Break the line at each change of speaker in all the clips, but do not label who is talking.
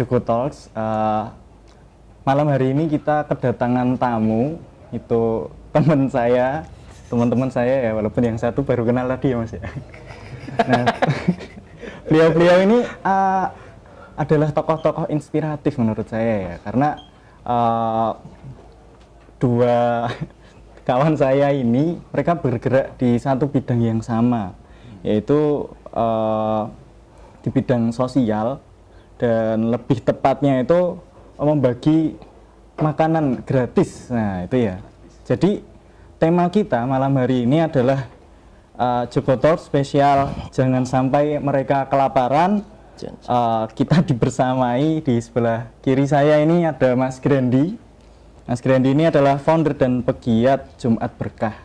Joko Talks.
Uh, malam hari ini kita kedatangan tamu itu teman saya, teman-teman saya ya walaupun yang satu baru kenal tadi ya Mas ya. Nah, beliau-beliau ini uh, adalah tokoh-tokoh inspiratif menurut saya ya karena uh, dua kawan saya ini mereka bergerak di satu bidang yang sama yaitu uh, di bidang sosial dan lebih tepatnya itu oh, membagi makanan gratis. Nah, itu ya. Jadi tema kita malam hari ini adalah uh, eh, Jogotor spesial jangan sampai mereka kelaparan. Uh, kita dibersamai di sebelah kiri saya ini ada Mas Grandi. Mas Grandi ini adalah founder dan pegiat Jumat Berkah.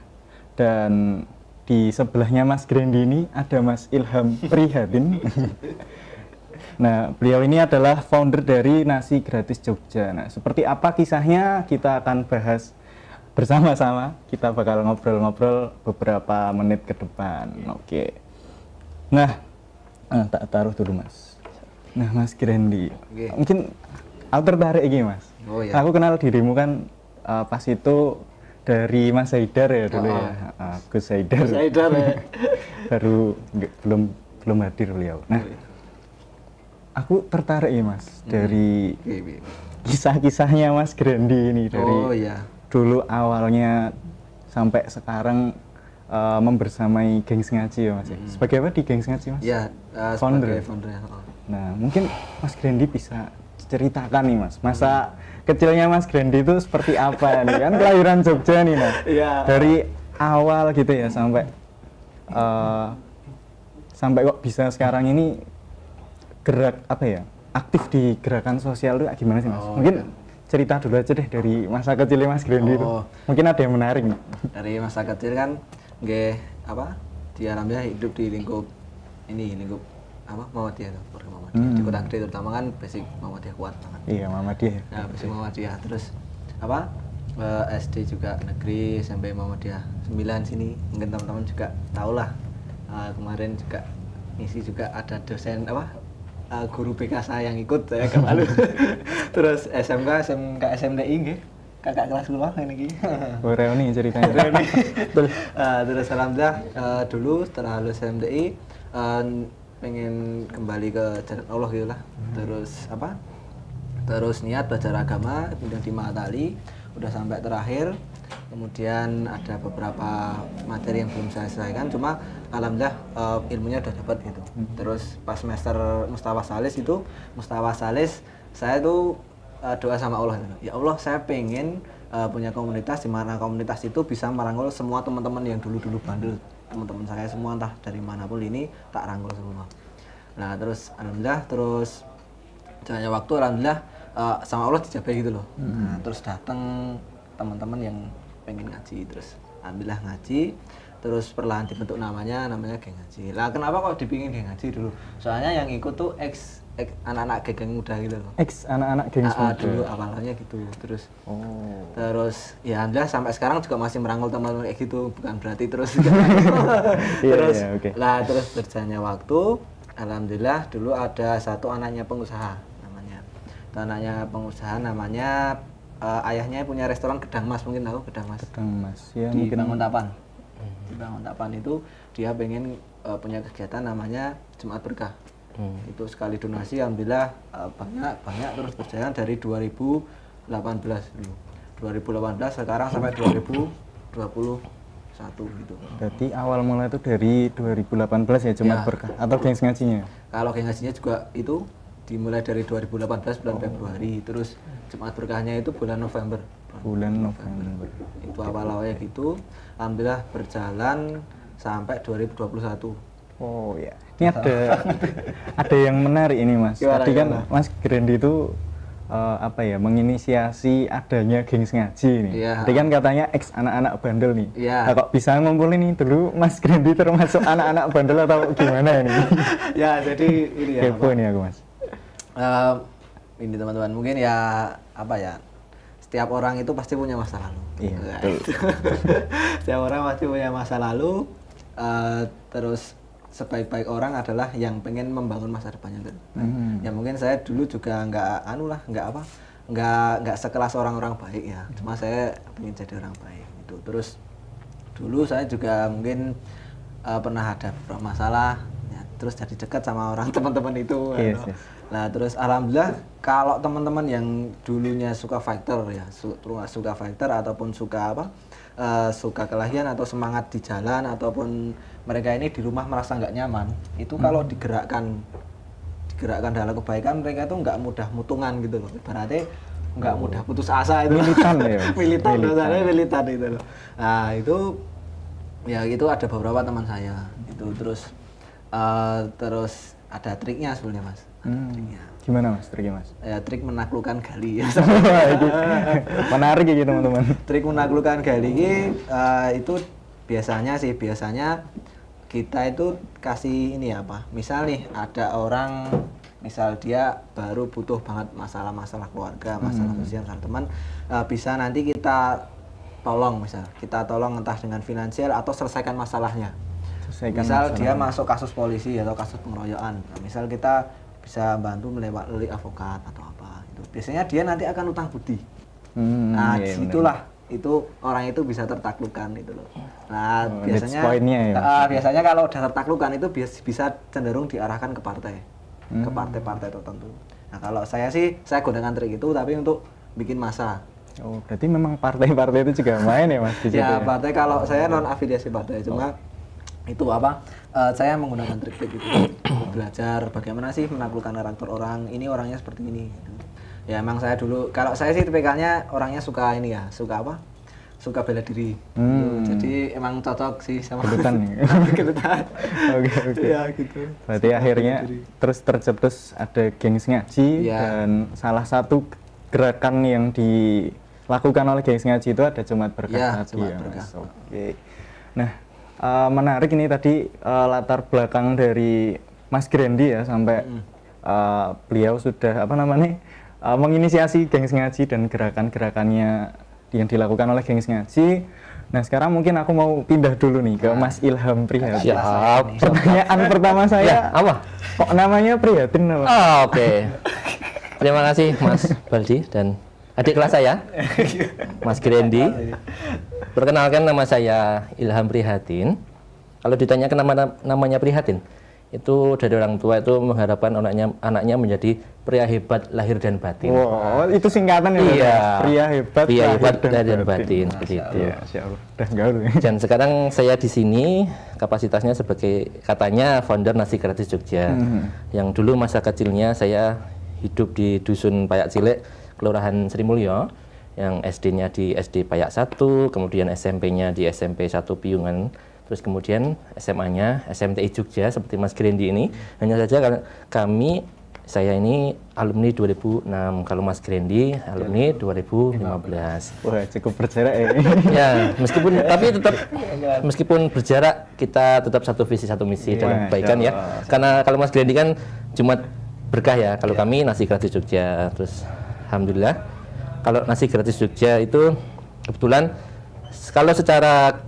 Dan di sebelahnya Mas Grandi ini ada Mas Ilham Prihatin. Nah, beliau ini adalah founder dari Nasi Gratis Jogja. Nah, seperti apa kisahnya kita akan bahas bersama-sama. Kita bakal ngobrol-ngobrol beberapa menit ke depan. Iya. Oke. Okay. Nah, nah, tak taruh dulu Mas. Nah, Mas Grandi, okay. mungkin aku tertarik ini Mas. Oh, iya. Aku kenal dirimu kan uh, pas itu dari Mas Haidar ya dulu oh. ya, uh, Gus Haidar. Gus Haidar ya. Baru enggak, belum belum hadir beliau. Nah, oh, iya aku tertarik ya mas hmm. dari kisah-kisahnya mas Grandi ini oh, dari oh, dulu awalnya sampai sekarang uh, membersamai geng sengaji ya mas ya? hmm. sebagai apa di geng sengaji mas? Ya uh, eh, founder. sebagai founder. Ya. Oh. Nah mungkin mas Grandi bisa ceritakan nih mas masa hmm. kecilnya mas Grandi itu seperti apa nih kan kelahiran Jogja nih mas ya. dari awal gitu ya sampai uh, sampai kok bisa sekarang ini gerak apa ya aktif di gerakan sosial itu gimana sih mas? Oh, Mungkin iya. cerita dulu aja deh dari oh. masa kecil ya, Mas Grandi oh. itu. Mungkin ada yang menarik
Dari masa kecil kan nge apa? Dia hidup di lingkup ini lingkup apa dia tuh, mama dia Hmm. Di kota gede terutama kan basic mama dia kuat banget.
Iya, ya
Nah, basic mama dia terus apa? Eh, SD juga negeri sampai dia sembilan sini. Mungkin teman-teman juga tahulah. Uh, kemarin juga ngisi juga ada dosen apa uh, guru BK saya yang ikut saya ke Palu. Terus SMK, SMK SMDI nggih. Kakak kelas kula ini iki.
Oh, reuni ceritanya.
Reuni. uh, terus alhamdulillah uh, dulu setelah lulus SMDI uh, pengen kembali ke jalan Allah gitu lah. Hmm. Terus apa? Terus niat belajar agama, kemudian di Matali, udah sampai terakhir kemudian ada beberapa materi yang belum saya selesaikan cuma alhamdulillah uh, ilmunya sudah dapat gitu hmm. terus pas semester Mustawa Salis itu Mustawa Salis saya tuh uh, doa sama Allah gitu. ya Allah saya pengen uh, punya komunitas di mana komunitas itu bisa merangkul semua teman-teman yang dulu-dulu bandel teman-teman saya semua entah dari mana manapun ini tak rangkul semua nah terus alhamdulillah terus jalannya waktu alhamdulillah uh, sama Allah dijabai gitu loh hmm. nah, terus datang teman-teman yang pengen ngaji terus ambillah ngaji terus perlahan dibentuk namanya namanya geng ngaji lah kenapa kok dipingin geng ngaji dulu soalnya yang ikut tuh ex anak-anak geng muda gitu loh ex anak-anak geng ah, ah, muda dulu awalnya gitu terus oh. terus ya alhamdulillah sampai sekarang juga masih merangkul teman-teman kayak gitu bukan berarti terus iya, iya, terus yeah, yeah, okay. lah terus berjalannya waktu alhamdulillah dulu ada satu anaknya pengusaha namanya anaknya pengusaha namanya uh, ayahnya punya restoran Gedang Mas mungkin tahu Gedang Mas. Gedang Mas.
Ya, di mungkin Bangun Tapan.
Di Bangun Tapan itu dia pengen uh, punya kegiatan namanya Jumat Berkah. Hmm. Itu sekali donasi alhamdulillah uh, banyak banyak terus berjalan dari 2018 dulu. 2018 sekarang sampai satu gitu.
Berarti awal mulai itu dari 2018 ya Jumat ya. Berkah atau geng ngajinya?
Kalau geng ngajinya juga itu dimulai dari 2018 bulan oh. Februari terus jemaat berkahnya itu bulan November
bulan November, November.
itu awal awalnya gitu alhamdulillah berjalan sampai 2021 oh ya ini ada
ada yang menarik ini mas gimana, tadi kan gimana? mas Grandi itu uh, apa ya menginisiasi adanya gengs ngaji nih. Ya. Tadi kan katanya ex anak-anak bandel nih. Ya. Nah, kok bisa ngumpul ini dulu Mas Grandi termasuk anak-anak bandel atau gimana ini?
ya jadi ini ya. Kepo nih aku Mas uh, ini teman-teman mungkin ya apa ya setiap orang itu pasti punya masa lalu.
Iya. Gitu.
setiap orang pasti punya masa lalu. Uh, terus sebaik-baik orang adalah yang pengen membangun masa depannya. Nah, hmm. Ya mungkin saya dulu juga nggak anu lah, nggak apa, nggak nggak sekelas orang-orang baik ya. Cuma saya pengen jadi orang baik itu. Terus dulu saya juga mungkin uh, pernah ada masalah, ya, terus jadi dekat sama orang teman-teman itu. Yes, yes Nah terus alhamdulillah kalau teman-teman yang dulunya suka fighter ya suka, suka fighter ataupun suka apa uh, suka kelahian atau semangat di jalan ataupun mereka ini di rumah merasa nggak nyaman itu hmm. kalau digerakkan digerakkan dalam kebaikan mereka itu nggak mudah mutungan gitu loh berarti
nggak oh. mudah putus
asa itu militan ya militan militan. militan itu loh nah itu ya itu ada beberapa teman saya itu terus uh, terus ada triknya sebenarnya mas
Hmm. Gimana mas triknya mas?
Ya, trik menaklukkan gali ya. Menarik ya teman-teman. trik menaklukkan gali ini uh, itu biasanya sih biasanya kita itu kasih ini apa? Misal nih ada orang misal dia baru butuh banget masalah-masalah keluarga, masalah hmm. sosial, teman teman, uh, bisa nanti kita tolong misal, kita tolong entah dengan finansial atau selesaikan masalahnya. Selesaikan misal masalah. dia masuk kasus polisi atau kasus pengeroyokan, nah, misal kita bisa bantu melewati avokat atau apa gitu. Biasanya dia nanti akan utang budi.
Hmm, nah, iya, disitulah
itu orang itu bisa tertaklukkan itu loh. Iya. Nah, oh, biasanya ya, uh, biasanya kalau udah tertaklukkan itu bias, bisa cenderung diarahkan ke partai, hmm. ke partai-partai tertentu. Nah, kalau saya sih saya gunakan trik itu tapi untuk bikin masa.
Oh, berarti memang partai-partai itu juga main ya Mas di ya, ya, partai kalau oh. saya non
afiliasi partai cuma oh itu apa uh, saya menggunakan trik-trik itu belajar bagaimana sih menaklukkan karakter orang ini orangnya seperti ini ya emang saya dulu kalau saya sih tipikalnya orangnya suka ini ya suka apa suka bela diri gitu. hmm. jadi emang cocok sih sama kedutan kedutan ya? oke oke ya gitu
berarti suka akhirnya terus tercetus ada gengs ngaji ya. dan salah satu gerakan yang dilakukan oleh gengs ngaji itu ada jumat berkah iya, ya, ya oke okay. nah uh, menarik ini tadi uh, latar belakang dari Mas Grandi ya sampai mm. uh, beliau sudah apa namanya uh, menginisiasi geng Ngaji dan gerakan-gerakannya yang dilakukan oleh geng Ngaji. Nah sekarang mungkin aku mau pindah dulu nih ke nah. Mas Ilham Prihatin. Iya, siap. Pertanyaan pertama iya, saya ya, apa? Kok namanya Prihatin Oh, Oke. Okay. Terima kasih Mas
Baldi dan Adik kelas saya, Mas Grendi. Perkenalkan nama saya Ilham Prihatin. Kalau ditanya kenapa namanya Prihatin, itu dari orang tua itu mengharapkan anaknya anaknya menjadi pria hebat lahir dan batin. Wow,
itu singkatan ya. Iya.
Pria hebat. Pria hebat lahir dan, lahir dan batin, batin begitu. Masya Allah. Dan, sekarang saya di sini kapasitasnya sebagai katanya founder nasi gratis Jogja. Hmm. Yang dulu masa kecilnya saya hidup di dusun Payak Cilik Kelurahan Sri Mulyo yang SD-nya di SD Payak 1, kemudian SMP-nya di SMP 1 Piungan, terus kemudian SMA-nya SMTI Jogja seperti Mas Grendi ini. Hanya saja kami saya ini alumni 2006, kalau Mas Grendi alumni 2015. Iya. Wah, cukup berjarak ya. ya, meskipun tapi tetap meskipun berjarak kita tetap satu visi satu misi yeah, dalam kebaikan ya. Karena kalau Mas Grendi kan cuma berkah ya, kalau iya. kami nasi gratis Jogja terus alhamdulillah kalau nasi gratis Jogja itu kebetulan kalau secara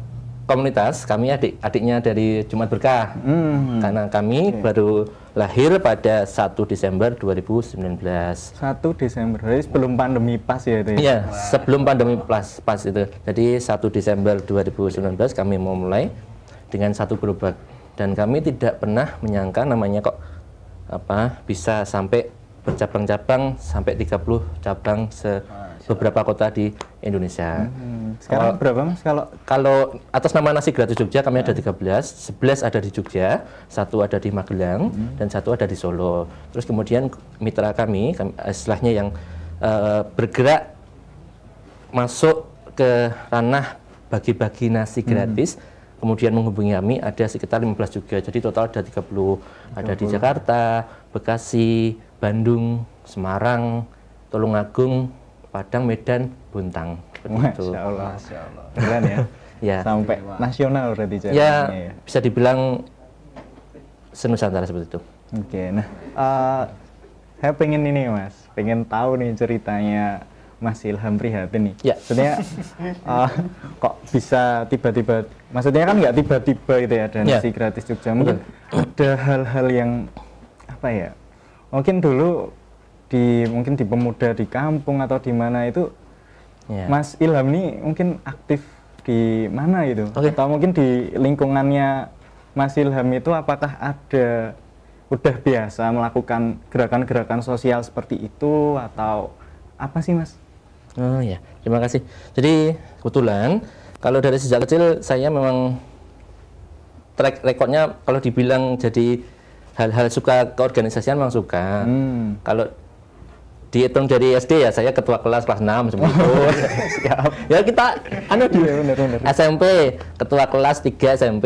komunitas kami adik adiknya dari Jumat Berkah
hmm. karena
kami okay. baru lahir pada 1 Desember 2019 1 Desember jadi sebelum pandemi pas ya itu ya? iya sebelum pandemi pas pas itu jadi 1 Desember 2019 kami mau mulai dengan satu gerobak dan kami tidak pernah menyangka namanya kok apa bisa sampai bercabang-cabang sampai 30 cabang se beberapa kota di Indonesia.
Hmm. Sekarang kalau,
berapa Mas kalau kalau atas nama nasi gratis Jogja kami ada 13, 11 ada di Jogja, satu ada di Magelang hmm. dan satu ada di Solo. Terus kemudian mitra kami, kami eh, istilahnya yang uh, bergerak masuk ke ranah bagi-bagi nasi hmm. gratis hmm kemudian menghubungi kami ada sekitar 15 juga. Jadi total ada 30, 30. ada di Jakarta, Bekasi, Bandung, Semarang, Tulungagung, Padang, Medan, Buntang. Begitu. Masya Allah. Masya Allah. Keren ya. ya. Sampai
nasional berarti ya, ya.
Bisa dibilang senusantara
seperti itu. Oke. Okay, nah, uh, saya pengen ini mas, pengen tahu nih ceritanya Mas Ilham Prihatin nih. Ya. Sebenarnya uh, eh, kok bisa tiba-tiba, maksudnya kan nggak tiba-tiba gitu ya dan ya. si gratis Jogja. Mungkin ada hal-hal yang apa ya mungkin dulu di mungkin di pemuda di kampung atau di mana itu yeah. Mas Ilham ini mungkin aktif di mana itu okay. atau mungkin di lingkungannya Mas Ilham itu apakah ada udah biasa melakukan gerakan-gerakan sosial seperti itu atau apa sih Mas? Oh ya, terima kasih. Jadi kebetulan kalau dari sejak
kecil saya memang track rekornya kalau dibilang jadi hal-hal suka keorganisasian memang suka. Hmm. Kalau dihitung dari SD ya saya ketua kelas kelas 6 semua itu. ya kita anu di bener, SMP ketua kelas 3 SMP,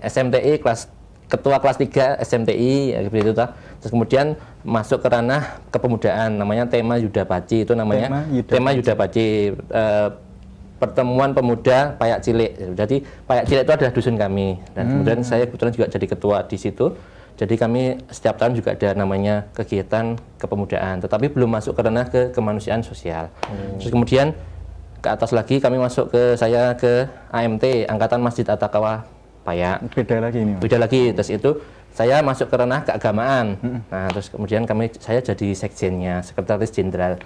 SMTI kelas ketua kelas 3 SMTI ya gitu toh. Terus kemudian masuk ke ranah kepemudaan namanya tema Yuda Paci itu namanya tema Yuda, tema Paci eh, pertemuan pemuda Payak Cilik. Jadi Payak Cilik itu adalah dusun kami dan hmm. kemudian saya kebetulan juga jadi ketua di situ jadi kami setiap tahun juga ada namanya kegiatan kepemudaan, tetapi belum masuk ke ranah ke kemanusiaan sosial. Hmm. Terus kemudian ke atas lagi kami masuk ke saya ke AMT Angkatan Masjid Atakawa Payak. Beda lagi ini. Beda lagi terus itu saya masuk ke ranah keagamaan. Hmm. Nah, terus kemudian kami saya jadi sekjennya, sekretaris jenderal.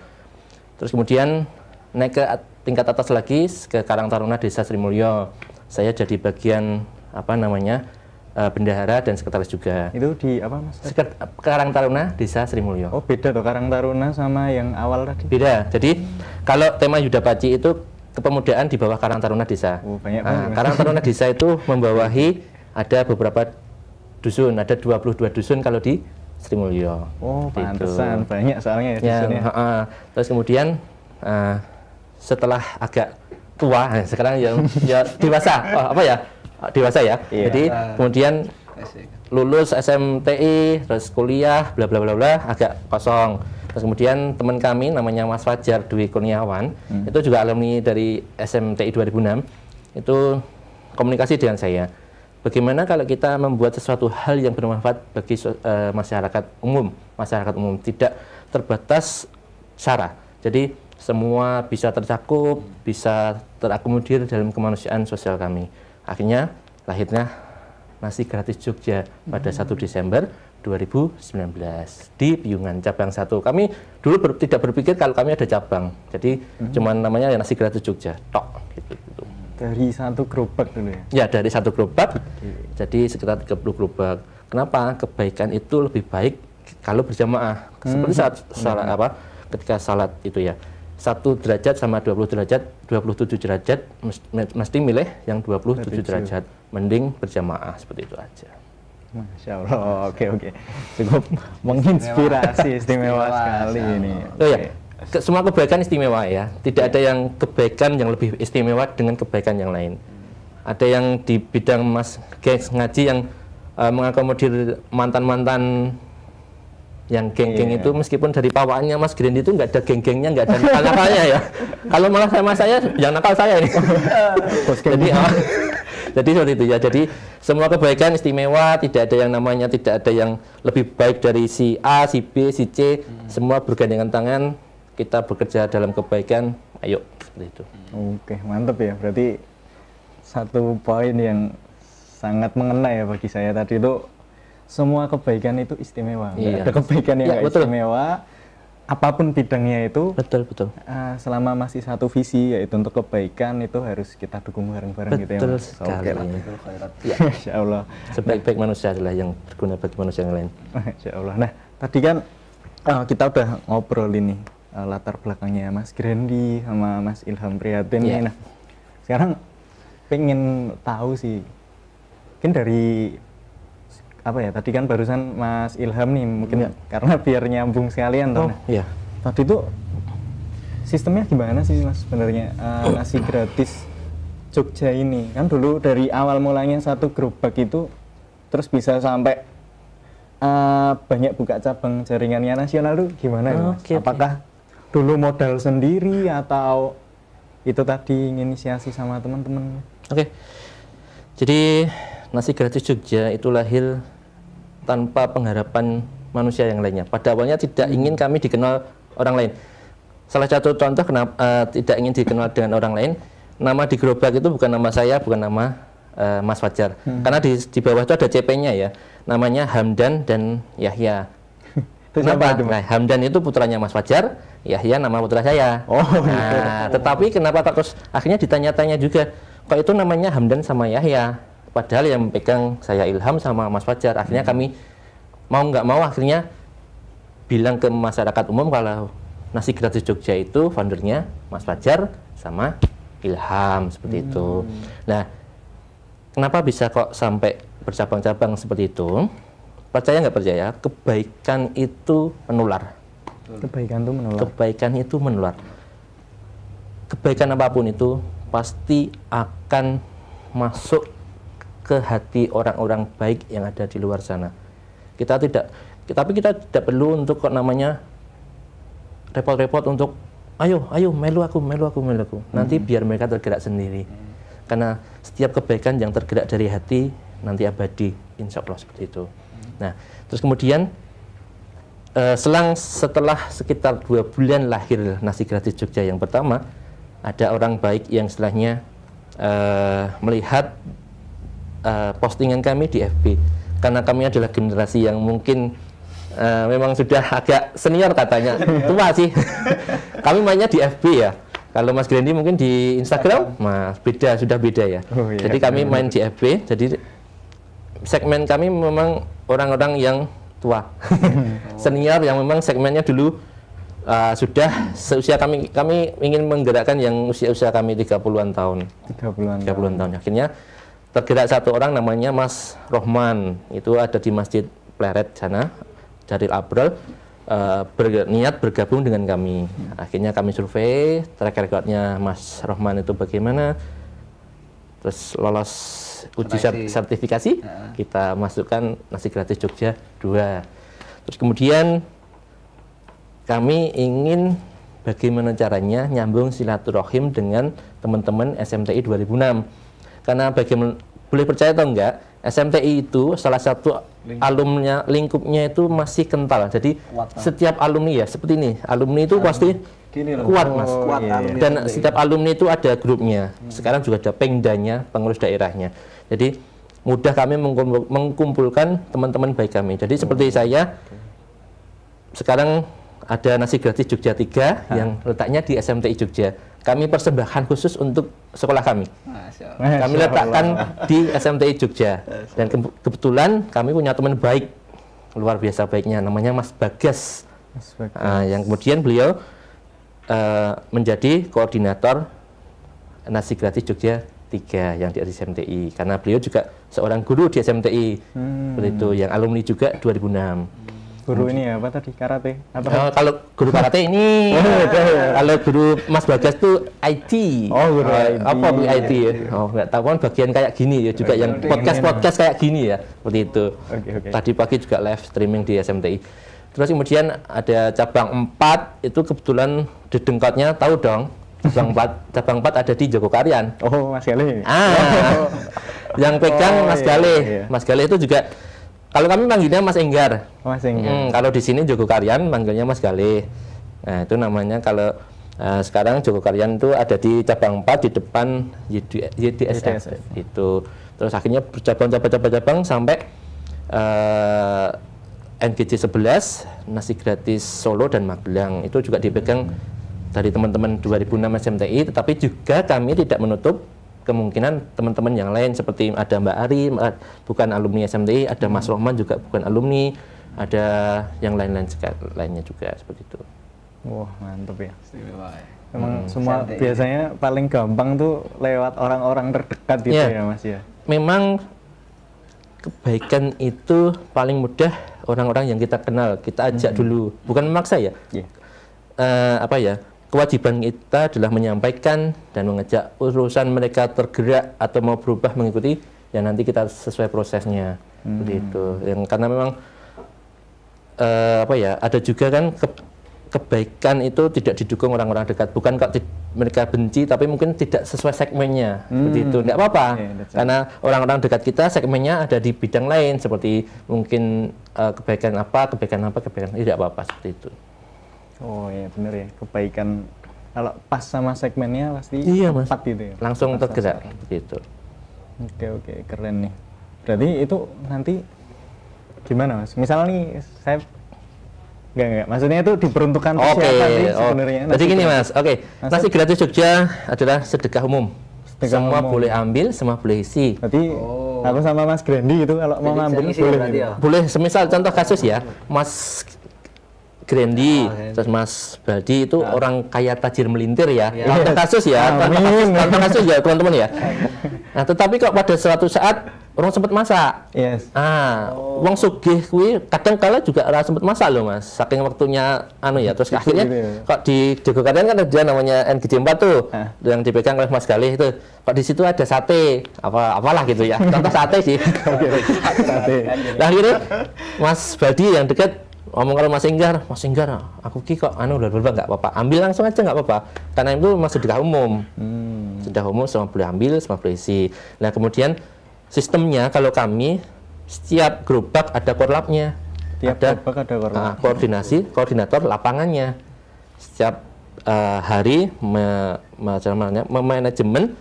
Terus kemudian naik ke tingkat atas lagi ke Karang Taruna Desa Srimulyo. Saya jadi bagian apa namanya? Eh, bendahara dan sekretaris juga.
Itu di apa mas? Sekret Karang Taruna
Desa Srimulyo.
Oh beda tuh Karang Taruna sama yang awal tadi.
Beda. Jadi kalau tema Yuda Paci itu kepemudaan di bawah Karang Taruna Desa. Oh, banyak nah, banget. Karang Taruna Desa itu membawahi ada beberapa dusun, ada 22 dusun kalau di Srimulyo.
Oh, gitu. pantesan banyak soalnya ya, ya dusunnya. Uh,
uh. Terus kemudian uh, setelah agak tua, sekarang yang ya dewasa, oh, apa ya? dewasa ya. Iya. Jadi ah. kemudian lulus SMTI terus kuliah bla bla bla bla agak kosong. Terus kemudian teman kami namanya Mas Fajar Dwi Kurniawan hmm. itu juga alumni dari SMTI 2006 itu komunikasi dengan saya. Bagaimana kalau kita membuat sesuatu hal yang bermanfaat bagi uh, masyarakat umum, masyarakat umum tidak terbatas cara. Jadi semua bisa tercakup, bisa terakomodir dalam kemanusiaan sosial kami. Akhirnya lahirnya nasi gratis Jogja pada 1 hmm. Desember 2019 di Piyungan cabang satu. Kami dulu ber, tidak berpikir kalau kami ada cabang. Jadi hmm. cuman namanya nasi ya gratis Jogja tok gitu,
gitu. Dari satu gerobak dulu ya?
Ya dari satu gerobak. Okay. Jadi sekitar 30 gerobak. Kenapa? Kebaikan itu lebih baik kalau berjamaah. Seperti hmm. saat hmm. salat apa? Ketika salat itu ya satu derajat sama 20 derajat, 27 derajat, mesti milih yang 27 derajat. Mending berjamaah seperti itu aja.
Masya Allah, oke oh, oke. Okay,
okay. Cukup
menginspirasi, istimewa,
sekali ini. Okay. Oh ya, Ke, semua kebaikan istimewa ya. Tidak ada yang kebaikan yang lebih istimewa dengan kebaikan yang lain. Ada yang di bidang mas Gex ngaji yang uh, mengakomodir mantan-mantan yang geng-geng yeah. itu meskipun dari pawaannya Mas Grandi itu nggak ada geng-gengnya nggak ada nakal-nakalnya ya kalau malah sama saya yang nakal saya ini jadi oh, jadi seperti itu ya jadi semua kebaikan istimewa tidak ada yang namanya tidak ada yang lebih baik dari si A si B si C hmm. semua bergandengan tangan kita
bekerja dalam kebaikan ayo seperti itu hmm. oke mantap ya berarti satu poin yang sangat mengena ya bagi saya tadi itu semua kebaikan itu istimewa. Iya. Ada kebaikan yang ya, betul. istimewa. Apapun bidangnya itu. Betul betul. Uh, selama masih satu visi yaitu untuk kebaikan itu harus kita dukung bareng-bareng gitu ya. Betul sekali. Ya. Insya Allah. Sebaik-baik nah, manusia adalah yang berguna bagi manusia yang lain. Insya Allah. Nah tadi kan uh, kita udah ngobrol ini uh, latar belakangnya Mas Grandi sama Mas Ilham Priyatin Yeah. Nah sekarang pengen tahu sih mungkin dari apa ya tadi kan barusan Mas Ilham nih mungkin ya. karena biar nyambung sekalian toh. Oh, iya. Tadi tuh sistemnya gimana sih Mas sebenarnya uh, nasi gratis Jogja ini? Kan dulu dari awal mulanya satu gerobak itu terus bisa sampai uh, banyak buka cabang jaringannya nasional tuh gimana oh, Mas? Apakah dulu modal sendiri atau itu tadi inisiasi sama teman-teman? Oke. Okay.
Jadi Nasi gratis Jogja itu lahir tanpa pengharapan manusia yang lainnya. Pada awalnya tidak hmm. ingin kami dikenal orang lain. Salah satu contoh kenapa uh, tidak ingin dikenal dengan orang lain, nama di gerobak itu bukan nama saya, bukan nama uh, Mas Fajar. Hmm. Karena di, di bawah itu ada CP-nya ya. Namanya Hamdan dan Yahya. kenapa? Nah, Hamdan itu putranya Mas Fajar, Yahya nama putra saya. Oh. Nah, iya. tetapi kenapa takut akhirnya ditanya-tanya juga, kok itu namanya Hamdan sama Yahya? padahal yang memegang saya Ilham sama Mas Fajar akhirnya hmm. kami mau nggak mau akhirnya bilang ke masyarakat umum kalau nasi gratis Jogja itu foundernya Mas Fajar sama Ilham seperti hmm. itu. Nah, kenapa bisa kok sampai bercabang-cabang seperti itu? Percaya nggak percaya? Kebaikan itu menular.
Kebaikan itu menular.
Kebaikan itu menular. Kebaikan apapun itu pasti akan masuk ke hati orang-orang baik yang ada di luar sana. Kita tidak, tapi kita tidak perlu untuk kok namanya repot-repot untuk ayo, ayo melu aku, melu aku, melu aku. Nanti hmm. biar mereka tergerak sendiri. Hmm. Karena setiap kebaikan yang tergerak dari hati nanti abadi, insya Allah seperti itu. Hmm. Nah, terus kemudian uh, selang setelah sekitar dua bulan lahir nasi gratis Jogja yang pertama, ada orang baik yang setelahnya uh, eh, melihat Eh, postingan kami di FB karena kami adalah generasi yang mungkin uh, memang sudah agak senior katanya tua sih kami mainnya di FB ya kalau Mas Grandi mungkin di Instagram mas beda sudah beda ya oh, iya. jadi kami main di FB jadi segmen kami memang orang-orang yang tua oh. senior yang memang segmennya dulu uh, sudah seusia kami kami ingin menggerakkan yang usia-usia kami 30-an tahun. 30-an. 30-an tahun. tahun. Akhirnya tergerak satu orang namanya Mas Rohman itu ada di Masjid Pleret sana dari April uh, eh, berniat bergabung dengan kami akhirnya kami survei track recordnya Mas Rohman itu bagaimana terus lolos uji sertifikasi kita masukkan nasi gratis Jogja dua terus kemudian kami ingin bagaimana caranya nyambung silaturahim dengan teman-teman SMTI 2006 karena bagaimana boleh percaya atau enggak, SMTI itu salah satu Lingkup. alumnya lingkupnya itu masih kental. Jadi Kuat, setiap alumni ya seperti ini, alumni itu pasti
Gini loh. kuat mas oh, kuat iya, dan iya. setiap
alumni itu ada grupnya hmm. sekarang juga ada pengdanya pengurus daerahnya jadi mudah kami mengkumpulkan teman-teman baik kami jadi oh, seperti hmm. saya okay. sekarang ada nasi gratis Jogja 3 Hah? yang letaknya di SMTI Jogja kami persembahan khusus untuk sekolah kami.
Kami letakkan
di SMTI Jogja. Dan ke kebetulan kami punya teman baik, luar biasa baiknya, namanya Mas Bagas. Mas Bagas. Uh, yang kemudian beliau uh, menjadi koordinator nasi gratis Jogja tiga yang di SMTI karena beliau juga seorang guru di SMTI
hmm. itu
yang alumni juga 2006
guru ini ya apa tadi karate apa oh,
kalau guru karate ini oh, ya. kalau guru Mas Bagas tuh IT oh guru oh, eh, IT apa IT ya oh nggak tahu kan bagian kayak gini ya juga oh, yang podcast podcast kayak gini ya seperti itu okay, okay. tadi pagi juga live streaming di SMTI terus kemudian ada cabang 4 itu kebetulan dedengkotnya tahu dong cabang 4 cabang 4 ada di Jogokarian oh Mas Galih ah oh.
yang pegang oh, Mas Galih iya, iya.
Mas Galih itu juga kalau kami manggilnya Mas Enggar.
Mas Enggar. Hmm, kalau di
sini Joko Karyan manggilnya Mas Galih. Nah, itu namanya kalau uh, sekarang Joko Karyan itu ada di cabang 4 di depan YDS YDSF, itu. Terus akhirnya bercabang-cabang-cabang sampai uh, sebelas 11, nasi gratis Solo dan Magelang. Itu juga dipegang hmm. dari teman-teman 2006 SMTI, tetapi juga kami tidak menutup kemungkinan teman-teman yang lain seperti ada Mbak Ari bukan alumni SMTI, ada Mas hmm. Rohman juga bukan alumni, ada yang lain-lain lainnya juga seperti itu.
Wah, mantep ya. ya. Memang hmm. semua santai. biasanya paling gampang tuh lewat orang-orang terdekat gitu ya, ya Mas
ya. Memang kebaikan itu paling mudah orang-orang yang kita kenal, kita ajak hmm. dulu. Bukan memaksa ya. Yeah. Iya. Uh, apa ya? kewajiban kita adalah menyampaikan dan mengejak urusan mereka tergerak atau mau berubah mengikuti yang nanti kita sesuai prosesnya hmm. itu yang karena memang uh, apa ya ada juga kan ke, kebaikan itu tidak didukung orang-orang dekat bukan kok mereka benci tapi mungkin tidak sesuai segmennya hmm. seperti itu apa-apa yeah, iya, iya, karena orang-orang dekat kita segmennya ada di bidang lain seperti mungkin uh, kebaikan apa kebaikan apa kebaikan tidak apa-apa seperti itu
Oh iya bener ya kebaikan kalau pas sama segmennya pasti iya, mas. tepat gitu ya. Langsung tergerak gitu. Oke oke keren nih. Berarti itu nanti gimana mas? Misalnya nih saya Enggak, enggak. Maksudnya itu diperuntukkan okay. siapa sih oh. sebenarnya? Oh. Jadi gini Mas, oke. Okay.
Nasi gratis Jogja adalah sedekah umum. Sedekah semua umum. boleh ambil, semua boleh isi. Berarti oh. aku sama Mas Grandi itu kalau mau ambil boleh. Gitu. Ya. Boleh, semisal contoh kasus ya, Mas Grandi, ah, terus Mas Baldi itu ah. orang kaya tajir melintir ya. ya. Tanpa kasus ya, tanpa kasus, tanpa kasus ya teman-teman ya. Nah, tetapi kok pada suatu saat orang sempat masak. Yes. Ah, oh. wong sugih kuwi kadang kala juga ora sempat masak loh, Mas. Saking waktunya anu ya, terus Cukup akhirnya ini. Gitu ya. kok di Jogo kan ada namanya NGD 4 tuh ah. yang dipegang oleh Mas Galih itu. Kok di situ ada sate, apa apalah gitu ya. Contoh sate sih. sate. Nah, akhirnya Mas Badi yang dekat ngomong kalau Mas Enggar, Mas Enggar, aku ki kok anu udah berubah nggak apa-apa. Ambil langsung aja nggak apa-apa. Karena itu masih sedekah umum. Hmm. Sudah umum semua boleh ambil, semua boleh isi. Nah, kemudian sistemnya kalau kami setiap gerobak ada korlapnya. Setiap ada, gerobak ada korlap. Uh, koordinasi, koordinator lapangannya. Setiap uh, hari me, me, memanajemen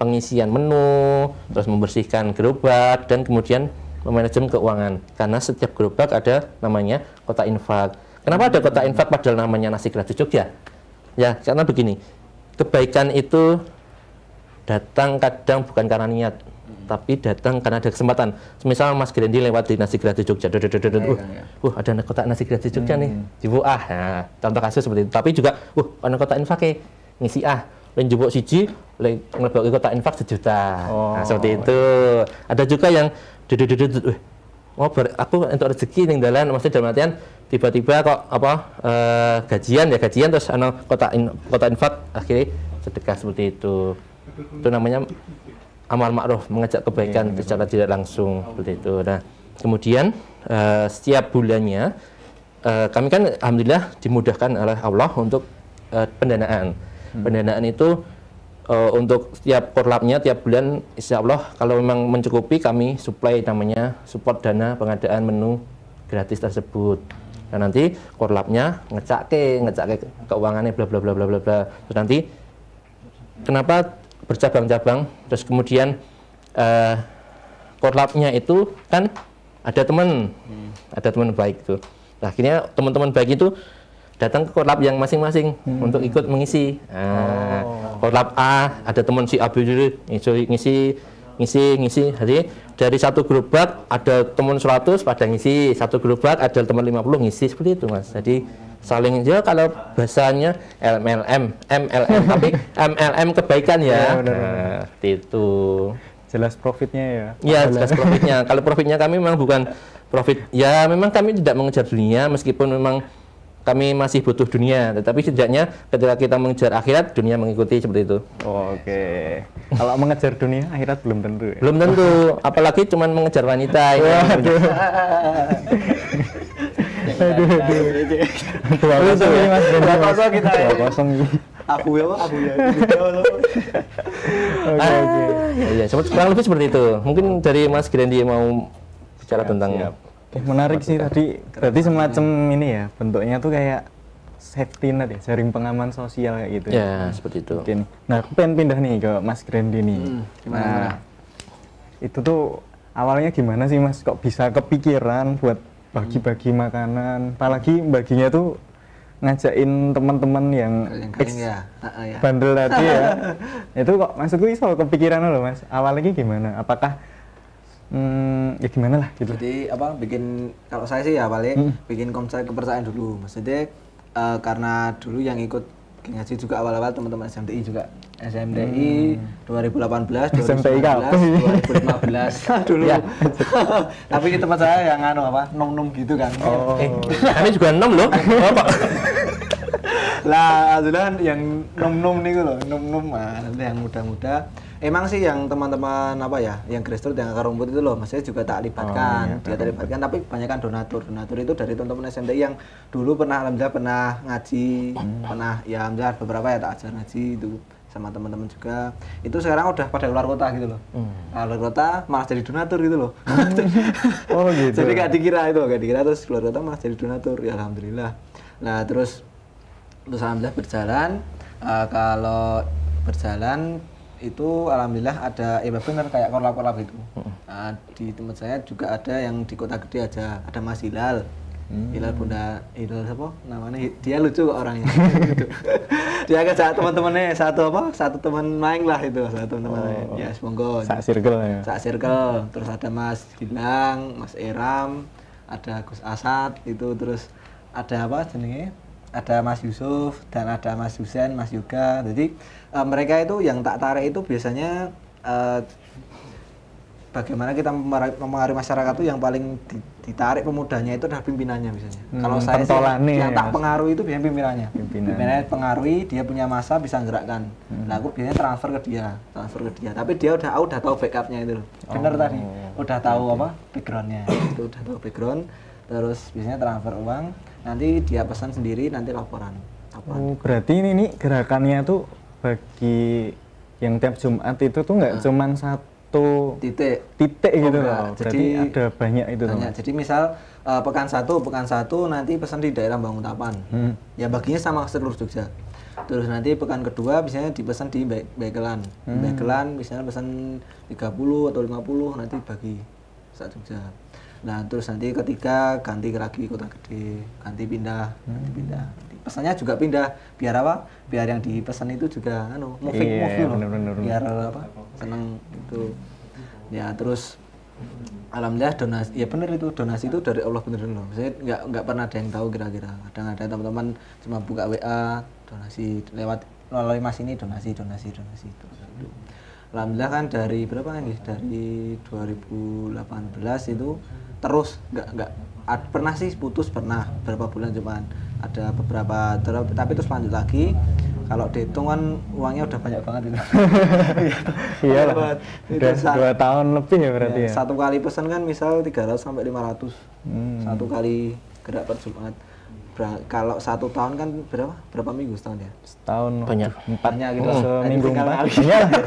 pengisian menu, terus membersihkan gerobak dan kemudian memanajemen keuangan karena setiap gerobak ada namanya kota infak. Kenapa ada kota infak padahal namanya nasi gratis Jogja? Ya, karena begini. Kebaikan itu datang kadang bukan karena niat, tapi datang karena ada kesempatan. Misal Mas Grendi lewat di nasi gratis Jogja, duh, duh, duh. Uh, uh, ada kota nasi gratis Jogja hmm. nih, jibu ah. Nah, contoh kasus seperti itu. Tapi juga, uh, ada kota ya. ngisi ah. Lain jebuk siji, lain ngelebok kota infak sejuta. Oh, nah, seperti itu. Ada juga yang dudududud oh, aku untuk rezeki nih dalan maksudnya dalam artian tiba-tiba kok apa e, gajian ya gajian terus anak kota in, kota infak akhirnya sedekah seperti itu itu namanya amal ma'ruf mengajak kebaikan ya, secara iya. tidak langsung seperti itu nah kemudian e, setiap bulannya e, kami kan alhamdulillah dimudahkan oleh Allah untuk e, pendanaan hmm. pendanaan itu uh, untuk setiap korlapnya tiap bulan insya Allah kalau memang mencukupi kami supply namanya support dana pengadaan menu gratis tersebut dan nanti korlapnya ngecak ke ngecak ke keuangannya bla bla bla bla bla bla terus nanti kenapa bercabang-cabang terus kemudian uh, eh, korlapnya itu kan ada teman hmm. ada teman baik itu. nah, akhirnya teman-teman baik itu datang ke korlap yang masing-masing hmm. untuk ikut mengisi nah, oh korlap A, ada teman si Abu ngisi ngisi ngisi ngisi jadi dari satu gerobak ada teman 100 pada ngisi satu gerobak ada teman 50 ngisi seperti itu mas jadi saling ya kalau bahasanya MLM MLM tapi MLM kebaikan ya, ya nah,
itu jelas profitnya ya ya jelas profitnya
kalau profitnya kami memang bukan profit ya memang kami tidak mengejar dunia meskipun memang kami masih butuh dunia, tetapi setidaknya ketika kita mengejar akhirat, dunia mengikuti seperti itu. Oke. Okay.
Kalau mengejar dunia, akhirat belum
tentu. Ya? Belum tentu, apalagi cuman mengejar wanita. ya.
kosong ya? kosong Aku ya, aku ya. Oke, oke. Ya, kurang lebih
seperti itu. Mungkin dari Mas Grandi mau bicara tentang
Eh, menarik sih tadi. Berarti semacam ini ya bentuknya tuh kayak safety net ya, jaring pengaman sosial kayak gitu. Ya, ya. seperti itu. Oke Nah, aku pengen pindah nih ke Mas Grandi nih. Hmm, gimana, nah, itu tuh awalnya gimana sih Mas kok bisa kepikiran buat bagi-bagi hmm. makanan, apalagi baginya tuh ngajakin teman-teman yang, yang kering ya.
ya. bandel tadi ya.
itu kok maksudku iso kepikiran loh Mas. Awalnya gimana? Apakah hmm, ya gimana lah gitu.
Jadi apa bikin kalau saya sih ya paling hmm. bikin konsep kepercayaan dulu. Maksudnya uh, karena dulu yang ikut ngaji juga awal-awal teman-teman SMTI juga. SMTI hmm. 2018, 2019, SMTI 2015 dulu. Ya. Tapi di tempat saya yang anu apa, nom-nom gitu kan. Oh. Eh, juga nom loh. Oh, lah, alhamdulillah yang nom-nom nih loh, nom-nom yang muda-muda emang sih yang teman-teman apa ya yang grassroots yang akar rumput itu loh maksudnya juga tak libatkan oh, iya, tak tapi kebanyakan donatur donatur itu dari teman-teman SMTI yang dulu pernah alhamdulillah pernah ngaji hmm. pernah ya alhamdulillah beberapa ya tak ajar ngaji itu sama teman-teman juga itu sekarang udah pada luar kota gitu loh hmm. Nah, luar kota malah jadi donatur gitu loh
hmm. oh gitu jadi gak
dikira itu gak dikira terus luar kota malah jadi donatur ya alhamdulillah nah terus terus alhamdulillah berjalan uh, kalau berjalan itu alhamdulillah ada ya benar kan kayak korlap-korlap itu Nah, di tempat saya juga ada yang di kota gede aja, ada Mas Hilal. Hmm. Hilal Bunda Hilal siapa namanya dia lucu orangnya dia kan saat teman-temannya satu apa satu teman main lah itu satu teman oh. ya semoga sak
circle ya sak circle
terus ada Mas Gilang Mas Eram ada Gus Asad itu terus ada apa jenenge ada Mas Yusuf dan ada Mas Husen, Mas Yoga. Jadi uh, mereka itu yang tak tarik itu biasanya uh, bagaimana kita mempengaruhi masyarakat itu yang paling ditarik pemudanya itu adalah pimpinannya biasanya. Hmm, Kalau saya sih, yang ya, tak pengaruh itu biasanya pimpinannya.
Pimpinan. Pimpinannya
pengaruhi, dia punya masa bisa gerakkan. Hmm. Nah, aku biasanya transfer ke dia, transfer ke dia. Tapi dia udah udah tahu backupnya itu. Oh. tadi. Udah tahu okay. apa backgroundnya. itu udah tahu background. Terus biasanya transfer uang nanti dia pesan sendiri nanti laporan
laporan oh, berarti ini, nih gerakannya tuh bagi yang tiap Jumat itu tuh nggak nah. cuman satu
titik titik oh, gitu loh jadi
ada banyak itu banyak.
jadi misal uh, pekan satu pekan satu nanti pesan di daerah Bangutapan hmm. ya baginya sama seluruh Jogja terus nanti pekan kedua misalnya dipesan di Bekelan hmm. Bekelan misalnya pesan 30 atau 50 nanti bagi saat Jogja Nah, terus nanti ketika ganti lagi kota gede, ganti pindah, hmm. ganti pindah. Pesannya juga pindah biar apa? Biar yang dipesan itu juga anu moving yeah, moving Bener, bener, biar apa? Seneng itu. Ya, terus alhamdulillah donasi ya benar itu donasi itu dari Allah benar loh. Saya nggak nggak pernah ada yang tahu kira-kira. Kadang ada teman-teman cuma buka WA donasi lewat melalui Mas ini donasi donasi donasi itu. Alhamdulillah kan dari berapa nih kan, dari 2018 itu terus nggak nggak pernah sih putus pernah berapa bulan cuman ada beberapa tapi terus lanjut lagi kalau dihitung kan uangnya udah banyak banget itu. iya lah. Udah dua tahun lebih ya berarti ya. ya. Satu kali pesan kan misal 300 sampai lima Hmm. Satu kali gerak per Jumat kalau satu tahun kan berapa berapa minggu setahun ya
setahun
banyak empatnya gitu oh, seminggu eh, empat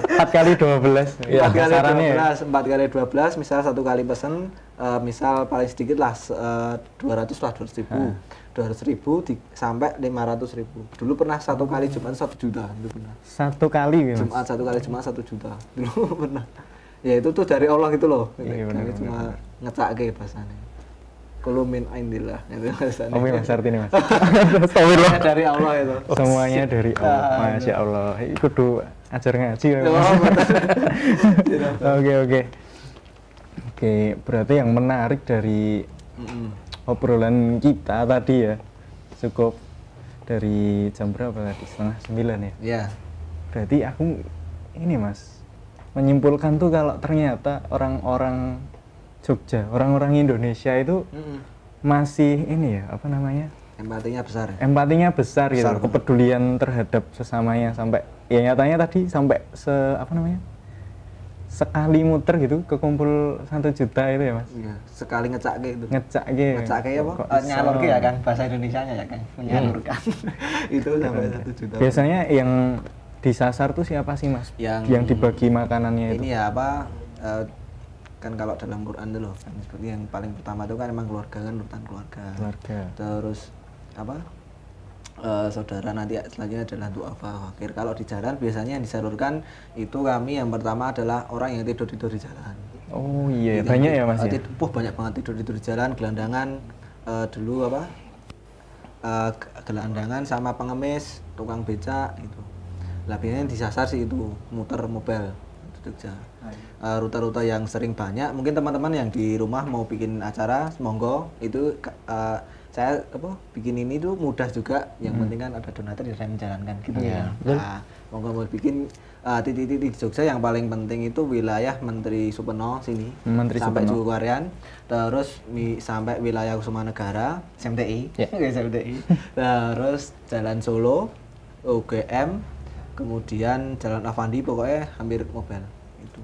empat kali dua belas empat ya, kali dua belas
empat kali dua belas misal satu kali pesen uh, misal paling sedikit lah eh, dua ratus lah dua ratus ribu ah. dua ratus ribu di, sampai lima ratus ribu dulu pernah satu kali cuma satu juta dulu pernah
satu kali ya, jumat satu kali cuma
satu juta dulu pernah ya itu tuh dari allah gitu loh iya, bener, cuma ngecak kebebasannya kalau main, indillah gitu rasanya. Oh, mas artinya mas. Astagfirullah. dari Allah itu. Semuanya dari Allah. Ah. Masya
Allah. Iku kudu ajar ngaji. Oke oke. Oke, berarti yang menarik dari mm-hmm. obrolan kita tadi ya cukup dari jam berapa tadi setengah sembilan ya? Iya. Berarti aku ini mas menyimpulkan tuh kalau ternyata
orang-orang
Jogja orang-orang Indonesia itu mm-hmm. masih ini ya apa
namanya empatinya besar ya?
empatinya besar, gitu besar gitu kepedulian terhadap sesamanya sampai ya nyatanya tadi sampai se apa namanya sekali muter gitu kekumpul satu juta itu ya mas iya,
sekali ngecak gitu, itu
ngecak ke ngecak ke apa uh, ya kan
bahasa Indonesia nya ya kan hmm. menyalurkan itu sampai satu juta biasanya
yang disasar tuh siapa sih mas yang, yang dibagi makanannya ini itu ini
ya apa uh, kan kalau dalam Quran dulu kan seperti yang paling pertama itu kan emang keluarga kan urutan keluarga. Keluarga. Terus apa? e, saudara nanti selanjutnya adalah doa akhir kalau di jalan biasanya yang disalurkan itu kami yang pertama adalah orang yang tidur tidur di jalan
oh iya yeah. banyak ya mas ya
puh, banyak banget tidur tidur di jalan gelandangan e, dulu apa e, gelandangan sama pengemis tukang becak itu, lah biasanya disasar sih itu muter mobil Jogja. Eh, Rute-rute yang sering banyak. Mungkin teman-teman yang di rumah mau bikin acara, monggo itu uh, saya apa bikin ini tuh mudah juga. Yang hmm. penting kan ada donatur yang saya menjalankan gitu yeah. ya. Nah, monggo mau bikin eh, titik-titik uh, di Jogja yang paling penting itu wilayah Menteri Supeno sini. Menteri sampai Supeno. terus mi, sampai wilayah Kusumanegara, SMTI, yeah. SMTI. terus Jalan Solo, UGM, kemudian Jalan Avandi pokoknya hampir mobil itu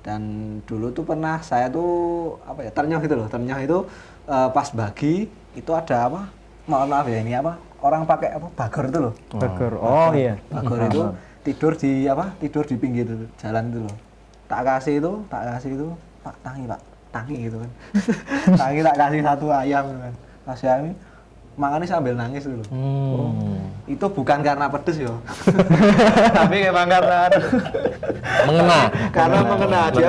dan dulu tuh pernah saya tuh apa ya ternyah gitu loh ternyah itu uh, pas bagi itu ada apa mohon maaf ya ini apa orang pakai apa bagor itu loh bagor oh iya bagor hmm. itu tidur di apa tidur di pinggir jalan itu loh tak kasih itu tak kasih itu pak tangi pak tangi gitu kan tangi tak kasih satu ayam gitu kan kasih ayam makannya sambil nangis dulu. Hmm. Oh, itu bukan karena pedes ya. Tapi memang karena mengena. karena mengena, aja,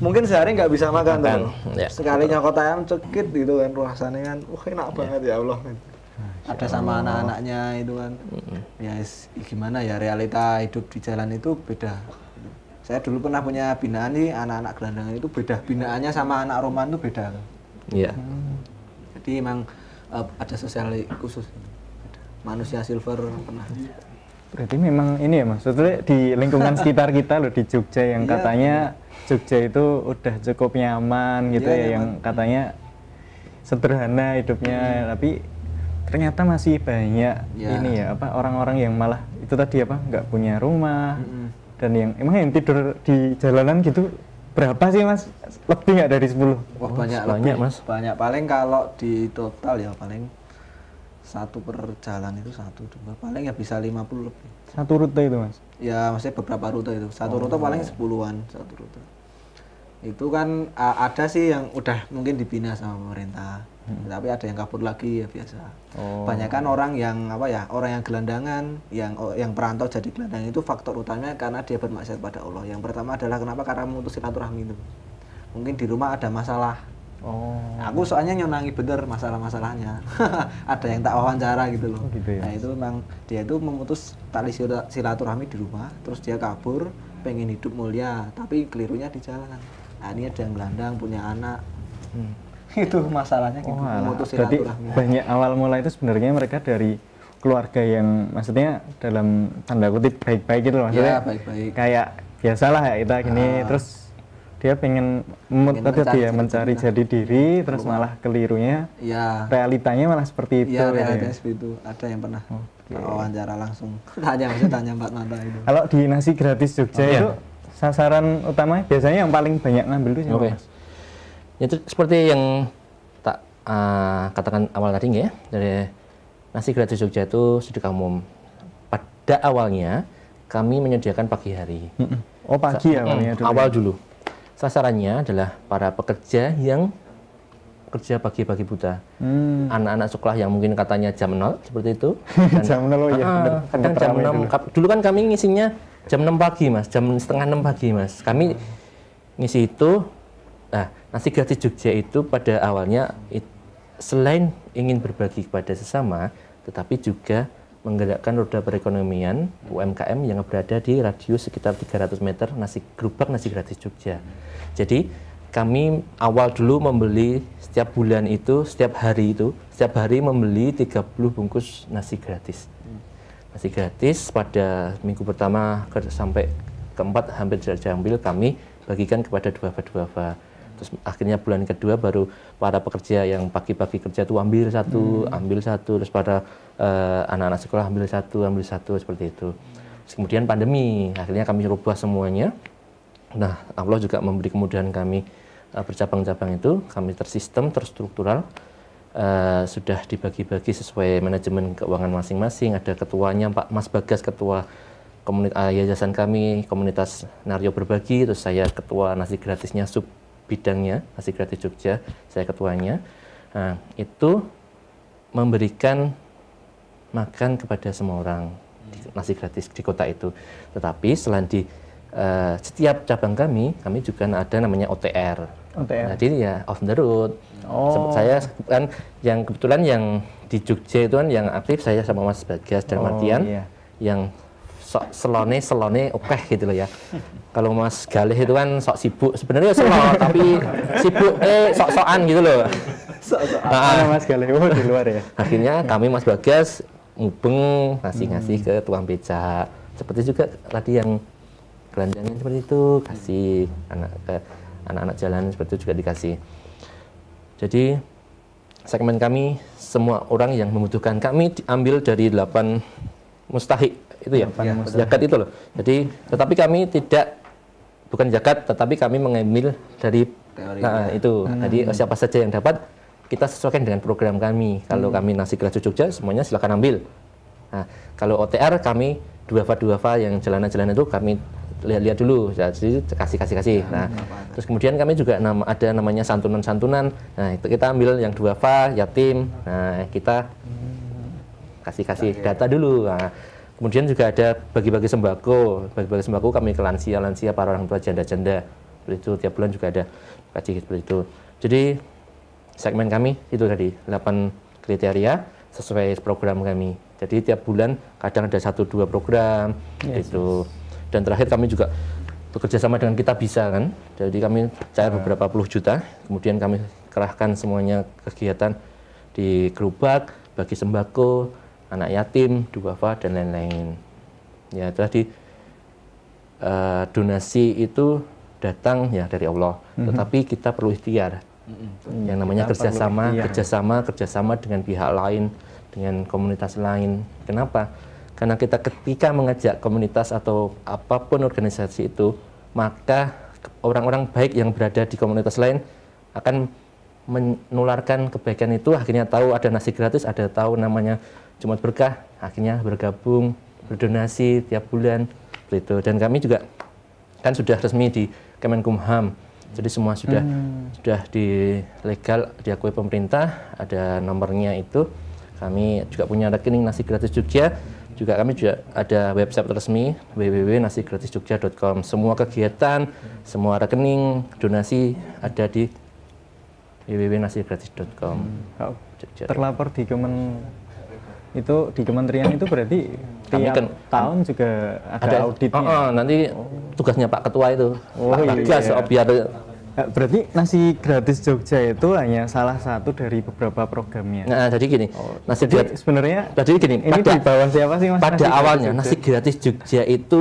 mungkin sehari nggak bisa makan, kan tuh. Ya. Sekalinya kota ayam cekit gitu kan ruasannya kan oh, enak ya. banget ya Allah. Man. Ada sama anak-anaknya itu kan. Mm-hmm. Ya gimana ya realita hidup di jalan itu beda. Saya dulu pernah punya binaan nih anak-anak gelandangan itu beda binaannya sama anak Roman itu beda. Iya. Yeah. Hmm. Jadi emang uh, ada sosial khusus manusia silver pernah
berarti memang ini ya mas di lingkungan sekitar kita loh di Jogja yang yeah, katanya yeah. Jogja itu udah cukup nyaman gitu yeah, ya yang man. katanya sederhana hidupnya hmm. tapi ternyata masih banyak iya. ini ya apa orang-orang yang malah itu tadi apa nggak punya rumah hmm. dan yang emang yang tidur di jalanan gitu berapa sih mas lebih nggak dari 10 wah oh, banyak banyak mas
banyak paling kalau di total ya paling satu per jalan itu satu dua paling ya bisa 50 lebih
satu rute itu mas ya maksudnya beberapa rute itu satu oh. rute paling
sepuluhan satu rute itu kan ada sih yang udah mungkin dibina sama pemerintah Hmm. Tapi ada yang kabur lagi ya biasa. Oh. Banyak kan orang yang apa ya, orang yang gelandangan, yang oh, yang perantau jadi gelandang itu faktor utamanya karena dia bermaksiat pada Allah. Yang pertama adalah kenapa? Karena memutus silaturahmi itu. Mungkin di rumah ada masalah. Oh. Aku soalnya nyonangi bener masalah-masalahnya. ada yang tak wawancara gitu loh. Oh, gitu ya. Nah, itu memang dia itu memutus tali silaturahmi di rumah, terus dia kabur, pengen hidup mulia, tapi kelirunya di jalan. Nah, ini ada yang gelandang, punya anak. Hmm itu masalahnya gitu. Oh, alah. Berarti banyak
awal mula itu sebenarnya mereka dari keluarga yang maksudnya dalam tanda kutip baik-baik gitu loh ya, maksudnya. Ya,
baik-baik. Kayak
biasalah ya kita gini ah. terus dia pengen, pengen mencari, dia mencari jadi diri terus rumah. malah kelirunya ya. realitanya malah seperti ya, itu ya, realitanya ya.
seperti itu ada yang pernah okay. wawancara langsung tanya maksudnya tanya Mbak Mata itu kalau
di nasi gratis Jogja oh, iya. itu ya. sasaran utamanya biasanya yang paling banyak ngambil itu siapa okay. mas?
itu seperti yang tak uh, katakan awal tadi ya dari nasi gratis Jogja itu sedekah umum. Pada awalnya kami menyediakan pagi hari.
Oh pagi Sa ya awalnya dulu. Awal dulu.
Sasarannya adalah para pekerja yang kerja pagi-pagi buta. Hmm. Anak-anak hmm. Anak -anak sekolah yang mungkin katanya jam 0 seperti itu. Dan, jam 0 ya. Uh, kadang jam 6. Dulu. dulu kan kami ngisinya jam 6 pagi, Mas. Jam setengah 6 pagi, Mas. Kami hmm. ngisi itu nah Nasi gratis Jogja itu pada awalnya it, selain ingin berbagi kepada sesama, tetapi juga menggerakkan roda perekonomian UMKM yang berada di radius sekitar 300 meter nasi gerobak nasi gratis Jogja. Jadi kami awal dulu membeli setiap bulan itu, setiap hari itu, setiap hari membeli 30 bungkus nasi gratis. Nasi gratis pada minggu pertama sampai keempat hampir tidak diambil kami bagikan kepada dua dua dua terus akhirnya bulan kedua baru para pekerja yang pagi-pagi kerja itu ambil satu hmm. ambil satu terus pada anak eh, anak-anak sekolah ambil satu ambil satu seperti itu terus kemudian pandemi akhirnya kami rubah semuanya nah Allah juga memberi kemudahan kami uh, bercabang-cabang itu kami tersistem terstruktural Uh, sudah dibagi-bagi sesuai manajemen keuangan masing-masing. Ada ketuanya Pak Mas Bagas ketua komunitas yayasan kami komunitas Nario Berbagi, terus saya ketua nasi gratisnya sub bidangnya, Asik Kreatif Jogja, saya ketuanya, nah, itu memberikan makan kepada semua orang di, nasi hmm. gratis di kota itu. Tetapi selain di uh, setiap cabang kami, kami juga ada namanya OTR. OTR. jadi ya off the road.
Oh. Saya
kan yang kebetulan yang di Jogja itu kan yang aktif saya sama Mas Bagas dan oh, Martian. Iya. Yang sok selone selone oke okay, gitu loh ya kalau Mas Galih itu kan sok sibuk sebenarnya ya
selo tapi
sibuk eh sok sokan gitu loh
sok sokan nah,
Mas Galih oh, di luar ya akhirnya kami Mas Bagas ngubeng ngasih ngasih hmm. ke tuang beca seperti juga tadi yang kelanjangan seperti itu kasih anak ke anak-anak jalan seperti itu juga dikasih jadi segmen kami semua orang yang membutuhkan kami diambil dari 8 mustahik itu ya, ya jagat itu loh. Jadi tetapi kami tidak bukan jaket tetapi kami mengambil dari Teori nah, itu. Nah, hmm. Jadi siapa saja yang dapat kita sesuaikan dengan program kami. Kalau hmm. kami nasi gratis Jogja semuanya silakan ambil. Nah, kalau OTR kami dua fa dua fa yang jalanan-jalanan itu kami lihat-lihat dulu jadi kasih kasih kasih ya, nah terus kemudian kami juga nama, ada namanya santunan santunan nah itu kita ambil yang dua fa yatim nah kita hmm. kasih kasih data dulu nah, Kemudian juga ada bagi-bagi sembako, bagi-bagi sembako kami ke lansia, lansia para orang tua janda-janda. Seperti itu tiap bulan juga ada kaji seperti itu. Jadi segmen kami itu tadi 8 kriteria sesuai program kami. Jadi tiap bulan kadang ada satu dua program yes, iya, itu. Iya, iya. Dan terakhir kami juga bekerja sama dengan kita bisa kan. Jadi kami cair beberapa puluh juta, kemudian kami kerahkan semuanya kegiatan di gerobak, bagi sembako, anak yatim, duafa dan lain-lain. Ya tadi uh, donasi itu datang ya dari Allah, mm-hmm. tetapi kita perlu ikhtiar. mm Yang namanya kerja kerjasama, kerjasama, kerjasama dengan pihak lain, dengan komunitas lain. Kenapa? Karena kita ketika mengajak komunitas atau apapun organisasi itu, maka orang-orang baik yang berada di komunitas lain akan menularkan kebaikan itu akhirnya tahu ada nasi gratis ada tahu namanya Jumat Berkah akhirnya bergabung berdonasi tiap bulan begitu dan kami juga kan sudah resmi di Kemenkumham jadi semua sudah hmm. sudah di legal diakui pemerintah ada nomornya itu kami juga punya rekening nasi gratis Jogja juga kami juga ada website resmi www.nasigratisjogja.com semua kegiatan semua rekening donasi ada di www.nasigratis.com hmm.
terlapor di Kemen itu di kementerian itu berarti tiap kan, tahun juga ada, ada auditnya. Oh, oh, nanti tugasnya Pak Ketua itu. Oh, Pak Bagas iya. iya. Oh, biar eh, berarti nasi gratis Jogja itu hanya salah satu dari beberapa programnya. Nah, jadi gini, oh, nasi gratis sebenarnya nah, jadi gini, ini pada, di bawah siapa sih Mas? Pada nasi awalnya Jogja? nasi gratis
Jogja itu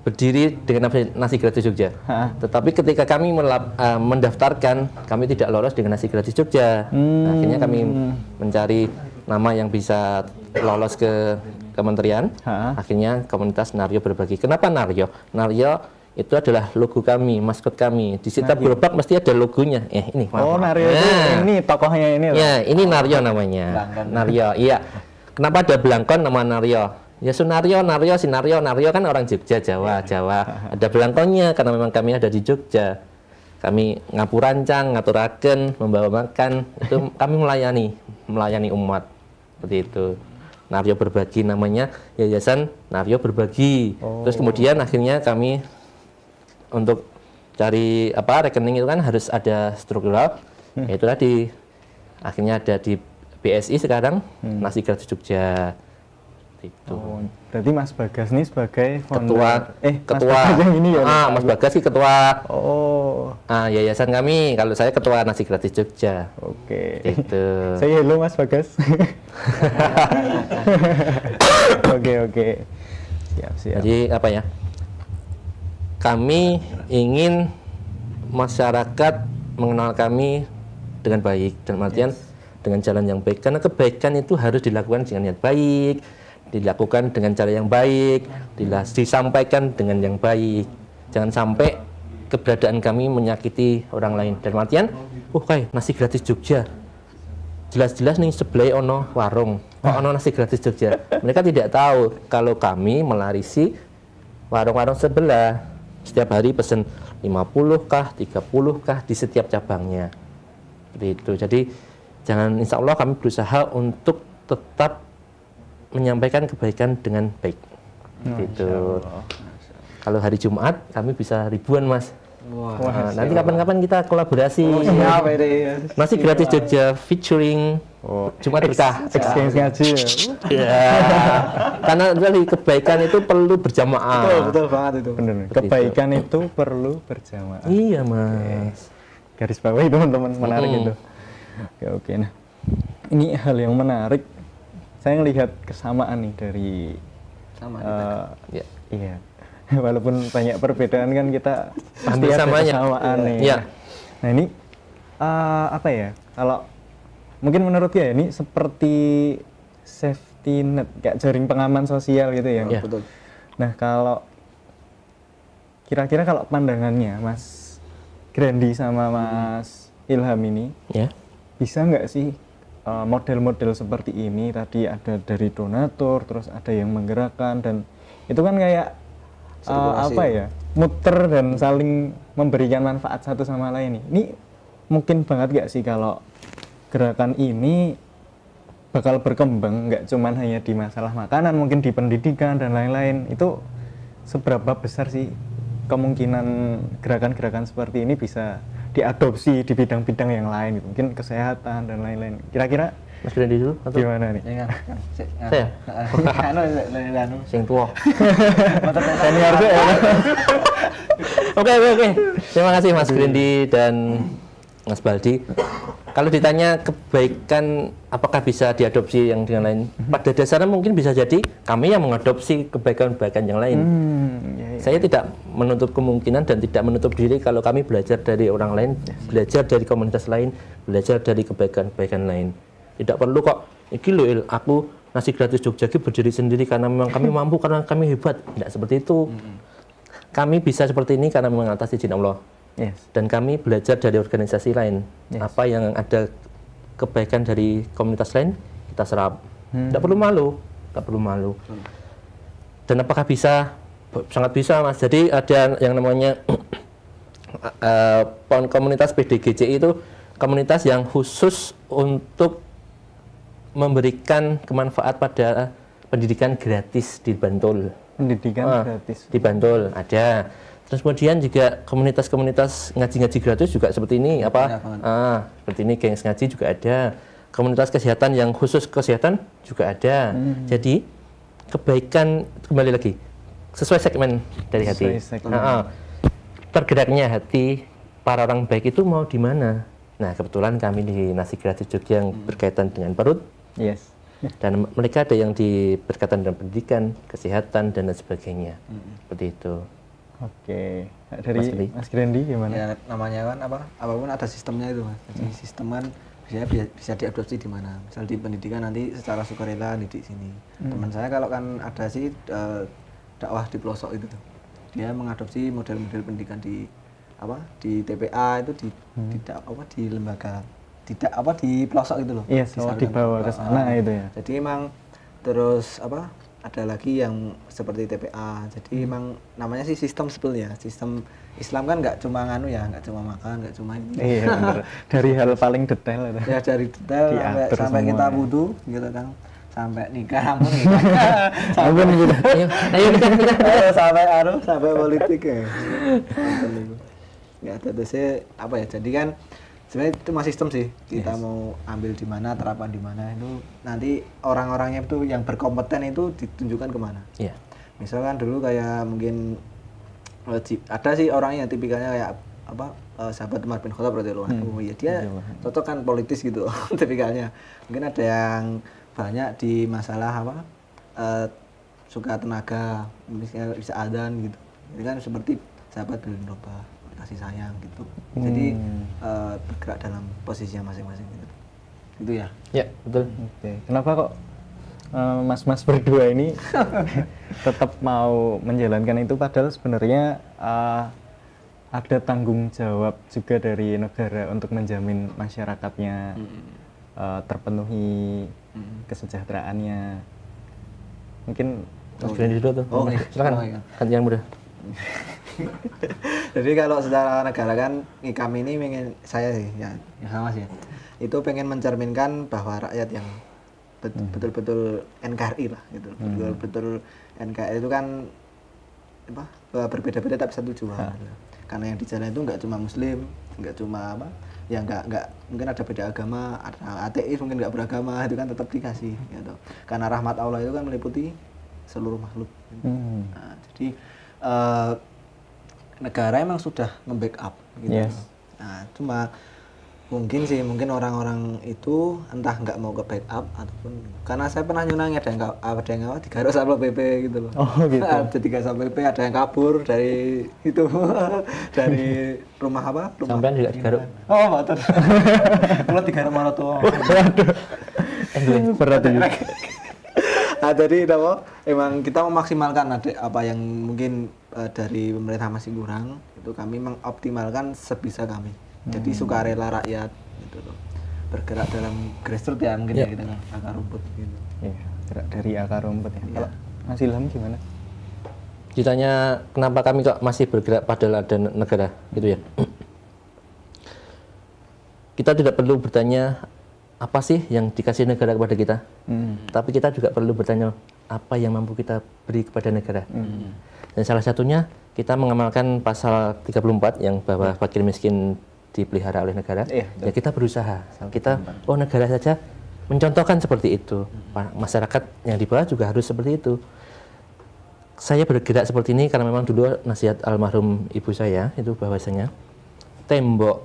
berdiri dengan nasi gratis Jogja. Hah? Tetapi ketika kami melap, uh, mendaftarkan, kami tidak lolos dengan nasi gratis Jogja. Hmm. akhirnya kami hmm. mencari nama yang bisa lolos ke kementerian. Ha. Akhirnya komunitas Nario berbagi. Kenapa Nario? Nario itu adalah logo kami, maskot kami. Di setiap Nario. mesti ada logonya. eh, ini. Oh, maaf. Nario nah. itu ah.
ini tokohnya ini. Loh. Ya, ini Nario
namanya. Belangkan. Nario. Iya. Kenapa ada belangkon nama Nario? Ya sunario, nario, sinario, nario kan orang Jogja, Jawa, iya. Jawa. Ada belangkonnya karena memang kami ada di Jogja. Kami ngapurancang, ngaturaken, membawa makan, itu kami melayani, melayani umat seperti itu. Navio Berbagi namanya Yayasan Navio Berbagi. Oh. Terus kemudian akhirnya kami untuk cari apa rekening itu kan harus ada struktural hmm. itu tadi akhirnya ada di BSI sekarang hmm. Nasi Gratis Jogja seperti
itu. Oh, berarti Mas Bagas nih sebagai founder, ketua eh ketua Mas Bagas ini ya. Ah, Mas Bagas sih ketua. Oh.
Ah, yayasan kami. Kalau saya ketua nasi gratis Jogja. Oke. Okay. Itu. saya
hello Mas Bagas.
Oke, oke. Siap, siap. Jadi apa ya? Kami ingin masyarakat mengenal kami dengan baik dan artian yes. dengan jalan yang baik karena kebaikan itu harus dilakukan dengan niat baik dilakukan dengan cara yang baik, disampaikan dengan yang baik. Jangan sampai keberadaan kami menyakiti orang lain. Dan matian, oh kayak nasi gratis Jogja. Jelas-jelas nih sebelah ono warung, oh, ono nasi gratis Jogja. Mereka tidak tahu kalau kami melarisi warung-warung sebelah. Setiap hari pesen 50 kah, 30 kah di setiap cabangnya. Jadi jangan insya Allah kami berusaha untuk tetap menyampaikan kebaikan dengan baik. Oh, gitu. Kalau hari Jumat kami bisa ribuan mas. Wah, nah, nanti kapan-kapan kita kolaborasi. Oh, siap, Masih gratis Jogja featuring oh. Jumat berkah. Exchange iya. Karena dari kebaikan itu
perlu berjamaah. Betul, betul banget itu. Benar. Kebaikan itu perlu berjamaah. Iya, Mas. Garis bawahi teman-teman, menarik itu. Oke, oke. Nah, ini hal yang menarik saya melihat kesamaan nih dari sama uh, ya. iya walaupun banyak perbedaan kan kita pasti ada kesamaan ya. nih iya. nah ini uh, apa ya kalau mungkin menurut ya ini seperti safety net kayak jaring pengaman sosial gitu ya, iya. betul nah kalau kira-kira kalau pandangannya Mas Grandi sama Mas Ilham ini ya. bisa nggak sih Eh, model-model seperti ini tadi ada dari donatur terus ada yang menggerakkan dan itu kan kayak uh, apa ya muter dan saling memberikan manfaat satu sama lain ini mungkin banget gak sih kalau gerakan ini bakal berkembang nggak cuman hanya di masalah makanan mungkin di pendidikan dan lain-lain itu seberapa besar sih kemungkinan gerakan-gerakan seperti ini bisa diadopsi di bidang-bidang yang lain gitu. mungkin kesehatan dan lain-lain kira-kira Mas Brandi dulu atau gimana nih? Saya. Anu, anu, anu, sing tua. Senior saya.
Oke oke Terima kasih Mas Brandi dan Mas Baldi. Kalau ditanya kebaikan apakah bisa diadopsi yang dengan lain, hmm. pada dasarnya mungkin bisa jadi kami yang mengadopsi kebaikan-kebaikan yang lain. Hmm, yeah. Iya. Saya tidak menutup kemungkinan dan tidak menutup diri kalau kami belajar dari orang lain, yes. belajar dari komunitas lain, belajar dari kebaikan-kebaikan lain. Tidak perlu kok, iki il, aku nasi gratis Jogja berdiri sendiri karena memang kami mampu, karena kami hebat. Tidak seperti itu. Hmm. Kami bisa seperti ini karena mengatasi izin Allah. Yes. Dan kami belajar dari organisasi lain. Yes. Apa yang ada kebaikan dari komunitas lain, kita serap. Hmm. Tidak perlu malu, tidak perlu malu. Hmm. Dan apakah bisa? Sangat bisa, Mas. Jadi ada yang namanya uh, komunitas PDGC itu komunitas yang khusus untuk memberikan kemanfaat pada pendidikan gratis di Bantul. Pendidikan ah, gratis. Di Bantul ada. Terus kemudian juga komunitas-komunitas ngaji-ngaji gratis juga seperti ini iya, apa? Ah, seperti ini gengs ngaji juga ada. Komunitas kesehatan yang khusus kesehatan juga ada. Hmm. Jadi kebaikan kembali lagi sesuai segmen dari hati. Nah, tergeraknya hati para orang baik itu mau di mana? Nah, kebetulan kami di Nasi Gratis Jogja yang hmm. berkaitan dengan perut. Yes. Dan mereka ada yang di berkaitan dengan pendidikan, kesehatan dan lain
sebagainya. Hmm. Seperti itu. Oke, dari Mas,
Grandi gimana? Ya,
namanya kan apa? Apapun ada sistemnya itu mas. Jadi hmm. sistem kan bisa, bisa diadopsi di mana. Misal di pendidikan nanti secara sukarela di sini. Hmm. Teman saya kalau kan ada sih e, dakwah di pelosok itu tuh. Dia mengadopsi model-model pendidikan di apa di TPA itu di, hmm. di apa di lembaga tidak apa di pelosok itu loh. Iya, yes, oh, dibawa ke sana ah. itu ya. Jadi emang terus apa ada lagi yang seperti TPA jadi hmm. emang namanya sih sistem sebetulnya sistem Islam kan nggak cuma nganu ya nggak cuma makan nggak cuma ini iya bener.
dari hal paling detail ya dari
detail sampai, sampai kita wudhu gitu kan sampai nikah gitu. sampai nikah sampai nikah ayo kita sampai aruh sampai politik ya nggak ada ya, saya apa ya jadi kan sebenarnya itu masih sistem sih kita yes. mau ambil di mana terapan di mana itu nanti orang-orangnya itu yang berkompeten itu ditunjukkan kemana yeah. misalkan dulu kayak mungkin eh, ada sih orang yang tipikalnya kayak apa uh, sahabat Umar bin Khattab berarti luar hmm. ya dia iya, iya. cocok kan politis gitu tipikalnya mungkin ada yang banyak di masalah apa uh, suka tenaga misalnya bisa adan gitu kan seperti sahabat bin Robah kasih sayang gitu hmm. jadi uh, bergerak dalam posisinya masing-masing gitu gitu ya ya betul
okay. kenapa kok eh, mas-mas uh, berdua ini tetap mau menjalankan itu padahal sebenarnya uh, ada tanggung jawab juga dari negara untuk menjamin masyarakatnya mm -hmm. uh, terpenuhi mm -hmm. kesejahteraannya mungkin Mas Julian dulu tuh. Oh, iya. silakan. Oh, iya. Kan yang
Jadi kalau secara negara kan kami ini ingin saya sih ya, ya sama sih. Itu pengen mencerminkan bahwa rakyat yang hmm. betul-betul NKRI lah gitu. Hmm. Betul-betul NKRI itu kan apa e, berbeda-beda tapi satu jua. Gitu. Karena yang di jalan itu nggak cuma muslim, nggak cuma apa ya nggak nggak mungkin ada beda agama ada ateis mungkin nggak beragama itu kan tetap dikasih gitu karena rahmat Allah itu kan meliputi seluruh makhluk gitu. Hmm. nah, jadi uh, negara emang sudah membackup gitu. Yes. Nah, cuma mungkin sih mungkin orang-orang itu entah nggak mau ke backup ataupun karena saya pernah nyunang ada yang ada yang apa digaruk sama PP gitu loh oh, gitu. ada tiga sama PP ada yang kabur dari itu dari rumah apa rumah
sampean juga digaruk
oh betul kalau digaruk malah tuh waduh
eh, berat itu
nah, jadi apa emang kita memaksimalkan ada apa yang mungkin uh, dari pemerintah masih kurang itu kami mengoptimalkan sebisa kami hmm. jadi sukarela rakyat gitu loh bergerak dalam grassroots ya mungkin yeah. ya kita iya. gitu kan akar rumput gitu yeah, gerak dari akar rumput ya yeah. kalau
masih lama gimana
ditanya kenapa kami kok masih bergerak pada ada negara gitu ya kita tidak perlu bertanya apa sih yang dikasih negara kepada kita? Hmm. Tapi kita juga perlu bertanya apa yang mampu kita beri kepada negara. Hmm. Dan salah satunya kita mengamalkan pasal 34 yang bahwa hmm. fakir miskin dipelihara oleh negara. Iya, ya kita berusaha. Kita oh negara saja mencontohkan seperti itu. Hmm. Masyarakat yang di bawah juga harus seperti itu. Saya bergerak seperti ini karena memang dulu nasihat almarhum ibu saya itu bahwasanya tembok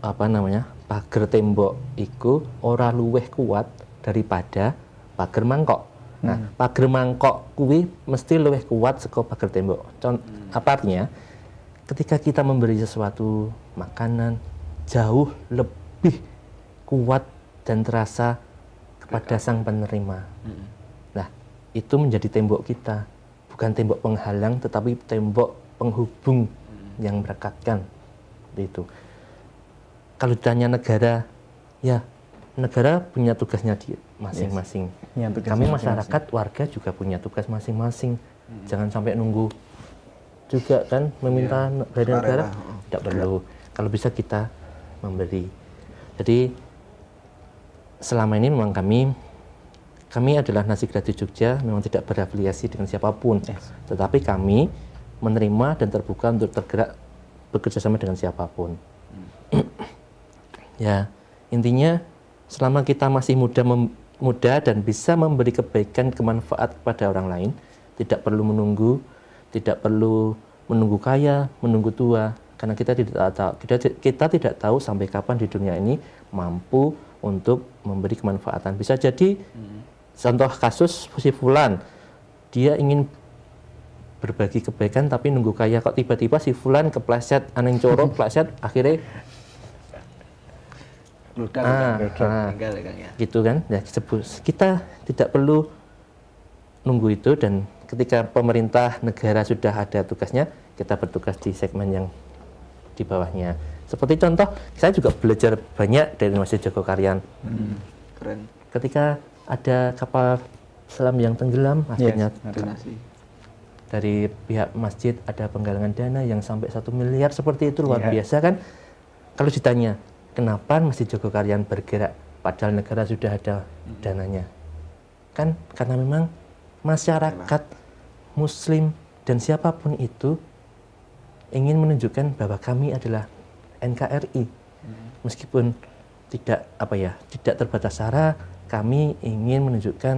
apa namanya Pagar tembok itu ora luweh kuat daripada pagar mangkok. Nah, hmm. pagar mangkok kuwi mesti luwih kuat sekolah pagar tembok. Con hmm. apa artinya? Ketika kita memberi sesuatu makanan jauh lebih kuat dan terasa kepada sang penerima. Hmm. Nah, itu menjadi tembok kita, bukan tembok penghalang tetapi tembok penghubung hmm. yang merekatkan. Itu kalau ditanya negara, ya negara punya tugasnya di masing-masing. Yes. Tugas Kami masyarakat masing -masing. warga juga punya tugas masing-masing. Hmm. Jangan sampai nunggu juga kan meminta ya. dari negara tidak perlu. Kalau bisa kita memberi. Jadi selama ini memang kami kami adalah nasi gratis Jogja memang tidak berafiliasi dengan siapapun. Yes. Tetapi kami menerima dan terbuka untuk tergerak bekerjasama dengan siapapun. Ya, intinya selama kita masih muda muda dan bisa memberi kebaikan kemanfaat kepada orang lain, tidak perlu menunggu, tidak perlu menunggu kaya, menunggu tua, karena kita tidak tahu kita, kita tidak tahu sampai kapan di dunia ini mampu untuk memberi kemanfaatan. Bisa jadi hmm. contoh kasus si fulan dia ingin berbagi kebaikan tapi nunggu kaya kok tiba-tiba si fulan kepleset aneng corong kepleset akhirnya
Ludah, ah, ludah, ah, tinggal ya, kan, ya.
Gitu kan. Ya, kita tidak perlu nunggu itu dan ketika pemerintah negara sudah ada tugasnya, kita bertugas di segmen yang di bawahnya. Seperti contoh, saya juga belajar banyak dari Masjid Karyan
Hmm, keren.
Ketika ada kapal selam yang tenggelam, akhirnya yes, dari pihak masjid ada penggalangan dana yang sampai satu miliar seperti itu luar yeah. biasa kan. Kalau ditanya, kenapa Joko Karyan bergerak padahal negara sudah ada dananya? Kan karena memang masyarakat muslim dan siapapun itu ingin menunjukkan bahwa kami adalah NKRI. Meskipun tidak apa ya, tidak terbatas sara, kami ingin menunjukkan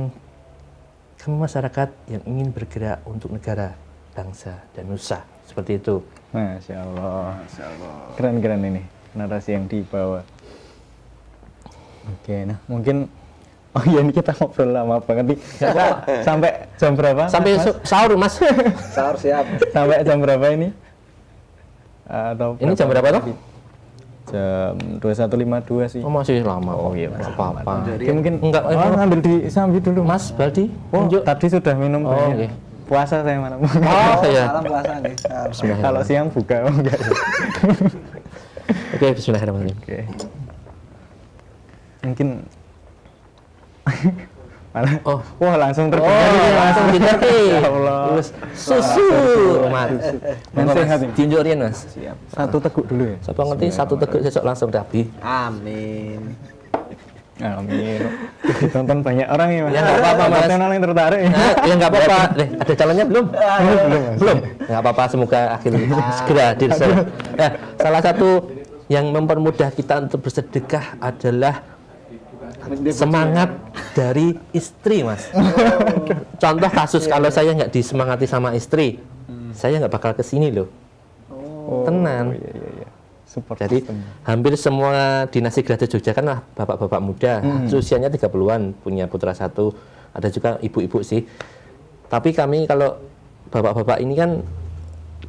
kami masyarakat yang ingin bergerak untuk negara,
bangsa dan nusa. Seperti itu. Masya Allah. Masya Allah. Keren-keren ini narasi yang dibawa oke okay, nah mungkin Oh iya ini kita ngobrol lama banget nih. sampai jam berapa? Sampai mas? sahur mas. sahur siap. Sampai jam berapa ini? atau atau ini berapa jam berapa satu Jam 21.52 sih. Oh masih lama. Oh iya mas. Apa apa? Jadi mungkin enggak. Oh, enggak. ngambil di sambil dulu. Mas Baldi. Oh, tadi sudah minum. Oh, okay. Puasa saya malam. Oh, oh ya. Malam
puasa nih. Kalau
siang buka oh, enggak. Oke, okay, bismillahirrahmanirrahim. Oke. Okay. Mungkin malah oh. wah langsung terjadi oh, ya. langsung terjadi, Ya Allah. Terus
susu, mas, Nasihat Mas. Siap. Satu teguk dulu ya. Siapa ngerti satu teguk besok langsung dabi.
Amin. Amin.
Ditonton
banyak orang ya, Mas. Ya enggak apa-apa, Mas. Ada yang tertarik. Ya enggak eh, ya, apa-apa. ada calonnya belum? belum. Belum. Enggak apa-apa, semoga akhirnya segera diserah. Eh, nah, salah satu
yang mempermudah kita untuk bersedekah adalah semangat dari istri mas contoh kasus kalau saya nggak disemangati sama istri hmm. saya nggak bakal kesini loh oh, tenan iya, iya, iya. jadi hampir semua dinasti gratis Jogja kan lah bapak-bapak muda hmm. usianya 30-an punya putra satu ada juga ibu-ibu sih tapi kami kalau bapak-bapak ini kan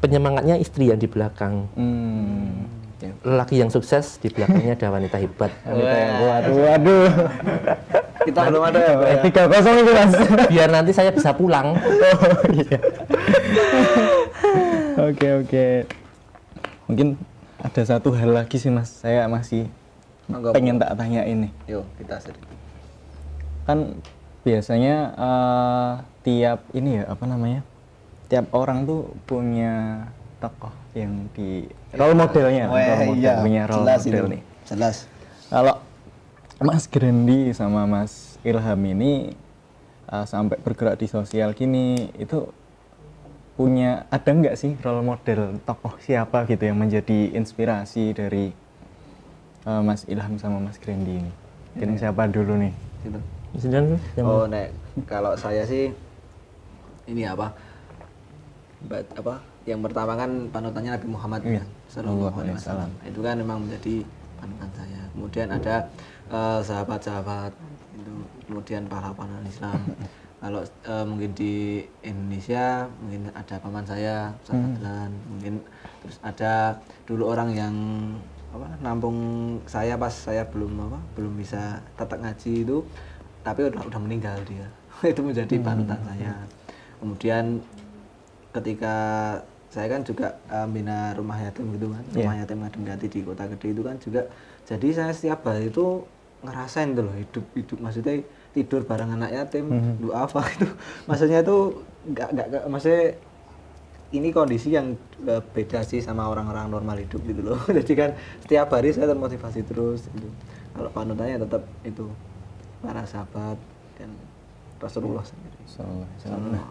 penyemangatnya istri yang di belakang hmm maksudnya? Lelaki yang sukses di belakangnya ada wanita hebat. Wanita
yang kuat. Waduh. Kita
belum ada ya, ya? Tiga kosong itu mas. Biar nanti saya bisa pulang. Oh, iya. Oke oke. Mungkin ada satu hal lagi sih mas. Saya masih pengen tak tanya ini.
Yuk kita sedikit.
Kan biasanya eh, tiap ini ya apa namanya? Tiap orang tuh punya tokoh yang di role modelnya oh, eh, role iya. model, iya, punya role jelas model ini. nih jelas kalau Mas Grandi sama Mas Ilham ini uh, sampai bergerak di sosial gini itu punya ada nggak sih role model tokoh siapa gitu yang menjadi inspirasi dari uh, Mas Ilham sama Mas Grandi ini? kira iya. hmm. siapa dulu nih?
Situ. Oh, nek kalau saya sih ini apa? But, apa yang pertama kan panutannya Nabi Muhammad ya, kan, Shallallahu Alaihi Wasallam. Itu kan memang menjadi panutan saya. Kemudian ada sahabat eh, sahabat-sahabat, itu kemudian para panutan Islam. Kalau uh, mungkin di Indonesia mungkin ada paman saya, sahabat hmm. mungkin terus ada dulu orang yang apa nampung saya pas saya belum apa belum bisa tetap ngaji itu tapi udah udah meninggal dia itu menjadi hmm. panutan hmm. saya kemudian ketika saya kan juga uh, eh, bina rumah yatim gitu kan yeah. rumah yatim ada Dati di kota gede itu kan juga jadi saya setiap hari itu ngerasain tuh loh hidup hidup maksudnya tidur bareng anak yatim mm -hmm. doa apa itu maksudnya itu nggak nggak maksudnya ini kondisi yang eh, beda sih sama orang-orang normal hidup gitu loh jadi kan setiap hari saya termotivasi terus gitu. kalau panutannya tetap itu para sahabat dan Rasulullah sendiri. Salah. Salah. Salah.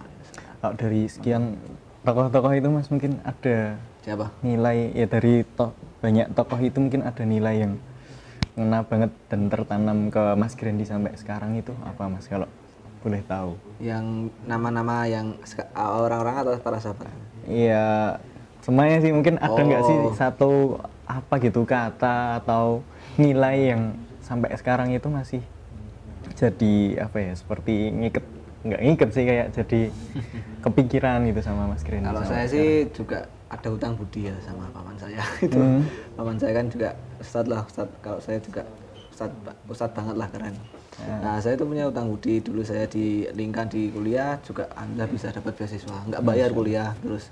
Kalau dari sekian tokoh-tokoh itu mas mungkin ada siapa nilai ya dari to banyak tokoh itu mungkin ada nilai yang ngena banget dan tertanam ke Mas Grandi sampai sekarang itu apa mas kalau boleh tahu yang nama-nama yang
orang-orang atau para sahabat
iya semuanya sih mungkin ada nggak oh. sih satu apa gitu kata atau nilai yang sampai sekarang itu masih jadi apa ya seperti ngiket nggak ngikut sih kayak jadi kepikiran gitu sama Mas
Green. Kalau saya sih juga ada hutang budi ya sama paman saya itu. Hmm. Paman saya kan juga ustad lah ustad. Kalau saya juga ustad ustad banget lah keren. Yeah. Nah saya itu punya hutang budi dulu saya di Lingkan di kuliah juga anda bisa dapat beasiswa nggak iya, bayar iya. kuliah terus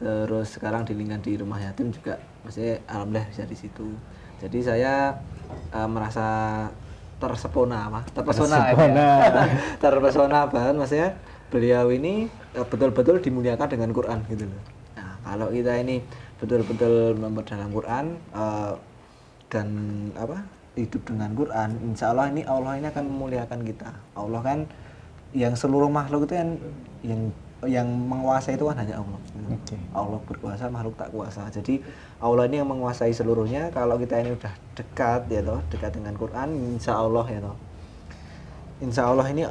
terus sekarang di Lingkan di rumah yatim juga masih alhamdulillah bisa di situ. Jadi saya uh, merasa terpesona mah terpesona terpesona ya. terpesona banget maksudnya beliau ini eh, betul-betul dimuliakan dengan Quran gitu loh nah, kalau kita ini betul-betul memperdalam Quran uh, dan apa hidup dengan Quran insya Allah ini Allah ini akan memuliakan kita Allah kan yang seluruh makhluk itu yang yang yang menguasai itu kan hanya Allah. Gitu. Okay. Allah berkuasa, makhluk tak kuasa. Jadi Allah ini yang menguasai seluruhnya kalau kita ini udah dekat ya toh dekat dengan Quran insya Allah ya toh insya Allah ini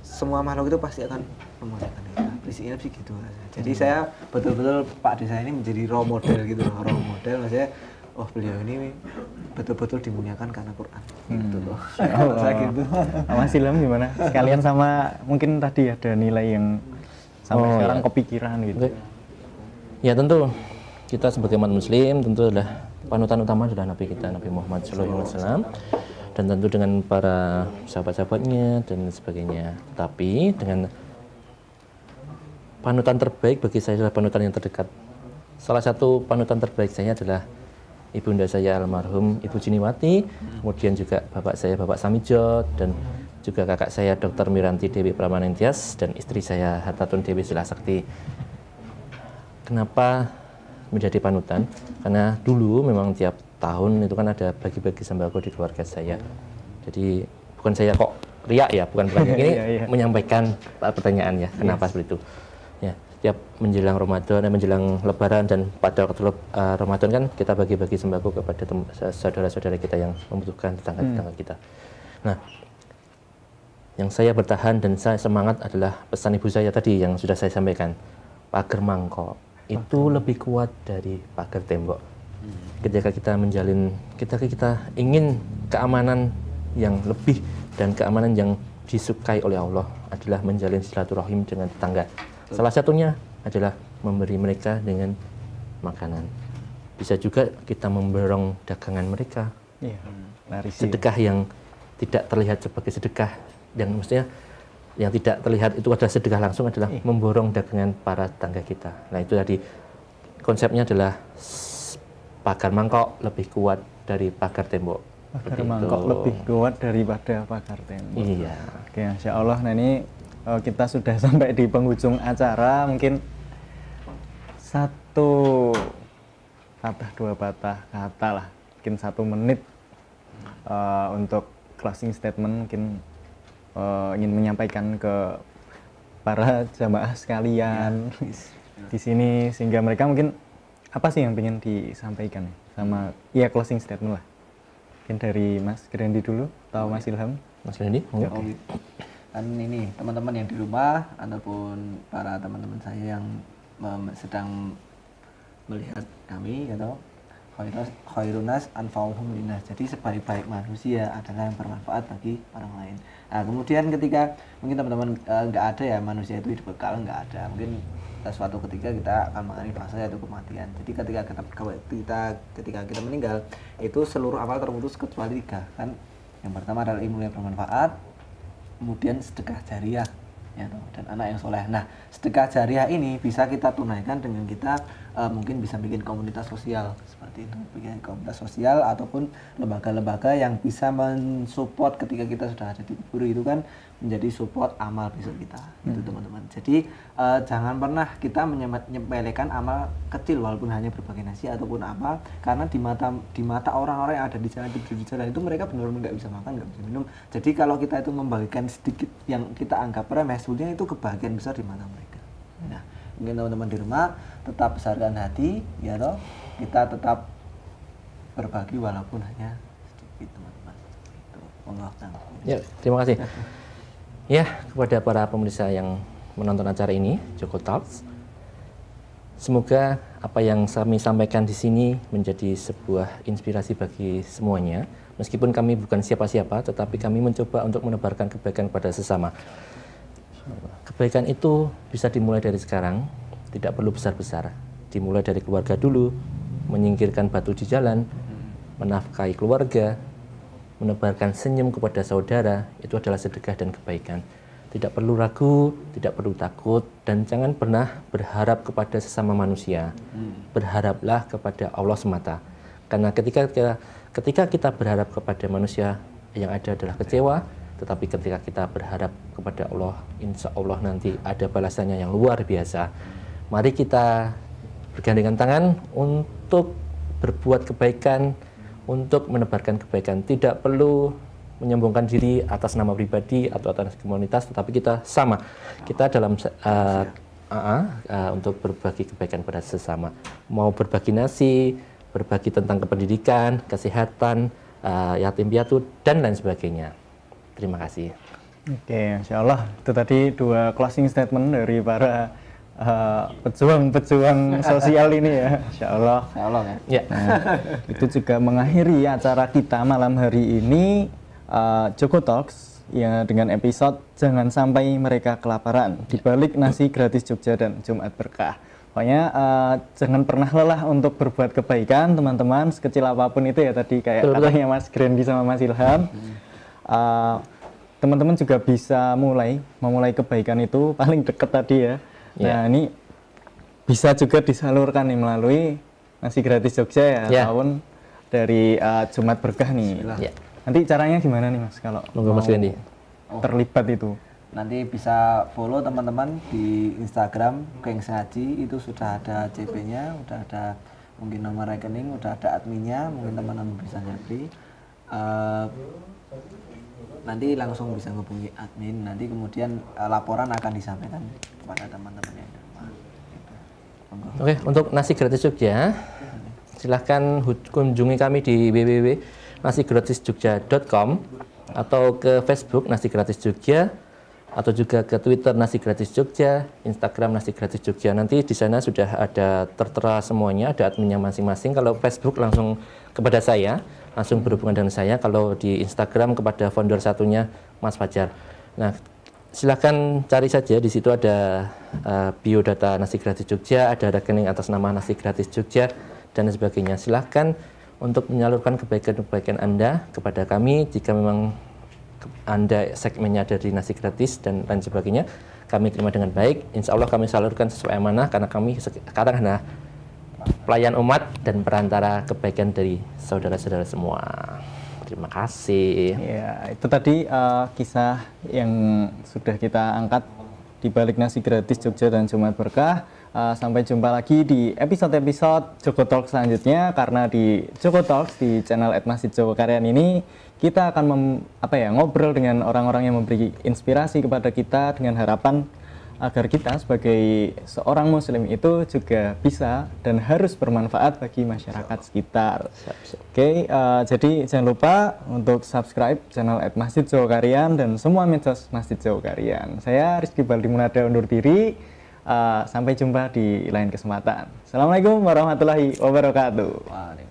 semua makhluk itu pasti akan memuliakan kita prinsipnya sih gitu jadi hmm. saya betul-betul Pak Desa ini menjadi role model gitu loh role model maksudnya oh beliau ini betul-betul dimuliakan karena Quran
hmm. gitu loh oh, saya gitu Mas Ilham gimana sekalian sama mungkin tadi ada nilai yang
sampai oh, sekarang ya.
kepikiran gitu ya tentu kita sebagai umat muslim tentu adalah panutan utama
sudah Nabi kita Nabi Muhammad SAW dan tentu dengan para sahabat-sahabatnya dan sebagainya Tapi dengan panutan terbaik bagi saya adalah panutan yang terdekat salah satu panutan terbaik saya adalah ibunda saya almarhum Ibu Jiniwati kemudian juga bapak saya Bapak Samijo dan juga kakak saya Dr. Miranti Dewi Pramanentias dan istri saya Hartatun Dewi Silasakti kenapa menjadi panutan karena dulu memang tiap tahun itu kan ada bagi-bagi sembako di keluarga saya. Jadi bukan saya kok riak ya, bukan bukan iya, ini iya, iya. menyampaikan pertanyaan ya kenapa yes. seperti itu. Ya, tiap menjelang Ramadan, dan eh, menjelang Lebaran dan pada waktu uh, Ramadan kan kita bagi-bagi sembako kepada saudara-saudara kita yang membutuhkan tetangga-tetangga hmm. kita. Nah, yang saya bertahan dan saya semangat adalah pesan ibu saya tadi yang sudah saya sampaikan, pagar mangkok itu lebih kuat dari pagar tembok. Hmm. Ketika kita menjalin, kita kita ingin keamanan yang lebih dan keamanan yang disukai oleh Allah adalah menjalin silaturahim dengan tetangga. Salah satunya adalah memberi mereka dengan makanan. Bisa juga kita memborong dagangan mereka. Iya. Sedekah yang tidak terlihat sebagai sedekah, yang mestinya yang tidak terlihat itu adalah sedekah langsung adalah iya. memborong dagangan para tetangga kita. Nah itu tadi konsepnya adalah pagar mangkok lebih kuat dari pagar tembok.
Pagar mangkok lebih kuat daripada pagar tembok. Iya. Oke, insya Allah. Nah ini eh, kita sudah sampai di penghujung acara. Mungkin satu patah dua patah kata lah. Mungkin satu menit uh, untuk closing statement mungkin uh, ingin menyampaikan ke para jamaah sekalian iya. di sini sehingga mereka mungkin apa sih yang ingin disampaikan sama ya closing statement lah mungkin dari Mas Grandi dulu atau Mas Ilham Mas Grandi oh, okay. okay.
kan ini teman-teman yang di rumah ataupun para teman-teman saya yang sedang melihat kami atau gitu khairunas anfa'uhum linas. Jadi sebaik-baik manusia adalah yang bermanfaat bagi orang lain. Nah, kemudian ketika mungkin teman-teman e, nggak -teman, uh, ada ya manusia itu hidup kekal nggak ada. Mungkin suatu ketika kita akan mengalami fase yaitu kematian. Jadi ketika kita, kita ketika kita meninggal itu seluruh amal terputus kecuali tiga kan. Yang pertama adalah ilmu yang bermanfaat, kemudian sedekah jariah ya dan anak yang soleh. Nah sedekah jariah ini bisa kita tunaikan dengan kita uh, mungkin bisa bikin komunitas sosial seperti itu, bikin komunitas sosial ataupun lembaga-lembaga yang bisa mensupport ketika kita sudah ada di guru itu kan menjadi support amal besok kita, gitu, hmm. itu teman-teman. Jadi uh, jangan pernah kita menyepelekan amal kecil walaupun hanya berbagai nasi ataupun apa, karena di mata di mata orang-orang yang ada di jalan di, di jalan itu mereka benar-benar nggak bisa makan, nggak bisa minum. Jadi kalau kita itu membagikan sedikit yang kita anggap remeh, sebetulnya itu kebahagiaan besar di mata mereka mungkin teman-teman di rumah tetap besarkan hati ya toh kita tetap berbagi walaupun hanya sedikit teman-teman itu
ya terima kasih ya kepada para pemirsa yang menonton acara ini Joko Talks Semoga apa yang kami sampaikan di sini menjadi sebuah inspirasi bagi semuanya. Meskipun kami bukan siapa-siapa, tetapi kami mencoba untuk menebarkan kebaikan pada sesama. Kebaikan itu bisa dimulai dari sekarang, tidak perlu besar-besar. Dimulai dari keluarga dulu, menyingkirkan batu di jalan, menafkahi keluarga, menebarkan senyum kepada saudara, itu adalah sedekah dan kebaikan. Tidak perlu ragu, tidak perlu takut, dan jangan pernah berharap kepada sesama manusia. Berharaplah kepada Allah semata. Karena ketika kita, ketika kita berharap kepada manusia, yang ada adalah kecewa, tetapi ketika kita berharap kepada Allah, insya Allah nanti ada balasannya yang luar biasa. Mari kita bergandengan tangan untuk berbuat kebaikan, untuk menebarkan kebaikan. Tidak perlu menyombongkan diri atas nama pribadi atau atas komunitas, tetapi kita sama. Kita dalam uh, uh, uh, untuk berbagi kebaikan pada sesama. Mau berbagi nasi, berbagi tentang kependidikan, kesehatan, uh, yatim piatu, dan lain sebagainya. Terima kasih.
Oke, insya Allah itu tadi dua closing statement dari para eh, pejuang-pejuang sosial ini ya, insya Allah. Insya Allah ya. Nah, itu juga mengakhiri acara kita malam hari ini uh, Joko Talks ya dengan episode jangan sampai mereka kelaparan di balik nasi gratis Jogja dan Jumat berkah. Pokoknya uh, jangan pernah lelah untuk berbuat kebaikan teman-teman sekecil apapun itu ya tadi kayak betul, katanya Mas Grandi sama Mas Ilham. Uh, teman-teman juga bisa mulai memulai kebaikan itu paling dekat tadi ya. Yeah. Nah ini bisa juga disalurkan nih melalui nasi gratis Jogja ya yeah. tahun dari uh, Jumat Berkah nih. Yeah. Iya. Nanti caranya gimana nih mas kalau mau mas oh. terlibat itu?
Nanti bisa follow teman-teman di Instagram Geng Sengaji itu sudah ada CP-nya, sudah ada mungkin nomor rekening, sudah ada adminnya, mungkin teman-teman bisa nyari. Uh, nanti langsung bisa menghubungi admin nanti kemudian uh, laporan akan disampaikan kepada teman-teman yang di gitu.
Oke, okay, untuk nasi gratis Jogja, silahkan kunjungi kami di www.nasigratisjogja.com atau ke Facebook Nasi Gratis Jogja atau juga ke Twitter Nasi Gratis Jogja, Instagram Nasi Gratis Jogja. Nanti di sana sudah ada tertera semuanya, ada adminnya masing-masing. Kalau Facebook langsung kepada saya, langsung berhubungan dengan saya kalau di Instagram kepada founder satunya Mas Fajar. Nah, silakan cari saja di situ ada uh, biodata Nasi Gratis Jogja, ada rekening atas nama Nasi Gratis Jogja dan sebagainya. Silakan untuk menyalurkan kebaikan-kebaikan Anda kepada kami jika memang Anda segmennya dari Nasi Gratis dan lain sebagainya. Kami terima dengan baik. Insya Allah kami salurkan sesuai amanah karena kami sekarang nah pelayan umat dan perantara kebaikan dari saudara-saudara
semua. Terima kasih. Ya, itu tadi uh, kisah yang sudah kita angkat di balik nasi gratis Jogja dan Jumat Berkah. Uh, sampai jumpa lagi di episode-episode Joko Talk selanjutnya karena di Joko Talks di channel Edmasi Joko Karyan ini kita akan mem, apa ya ngobrol dengan orang-orang yang memberi inspirasi kepada kita dengan harapan agar kita sebagai seorang muslim itu juga bisa dan harus bermanfaat bagi masyarakat sekitar. Oke, okay, uh, eh, jadi jangan lupa untuk subscribe channel at Masjid Jogarian dan semua medsos Masjid Jogarian. Saya Rizky Baldi Munada undur diri. Uh, sampai jumpa di lain kesempatan. Assalamualaikum warahmatullahi wabarakatuh.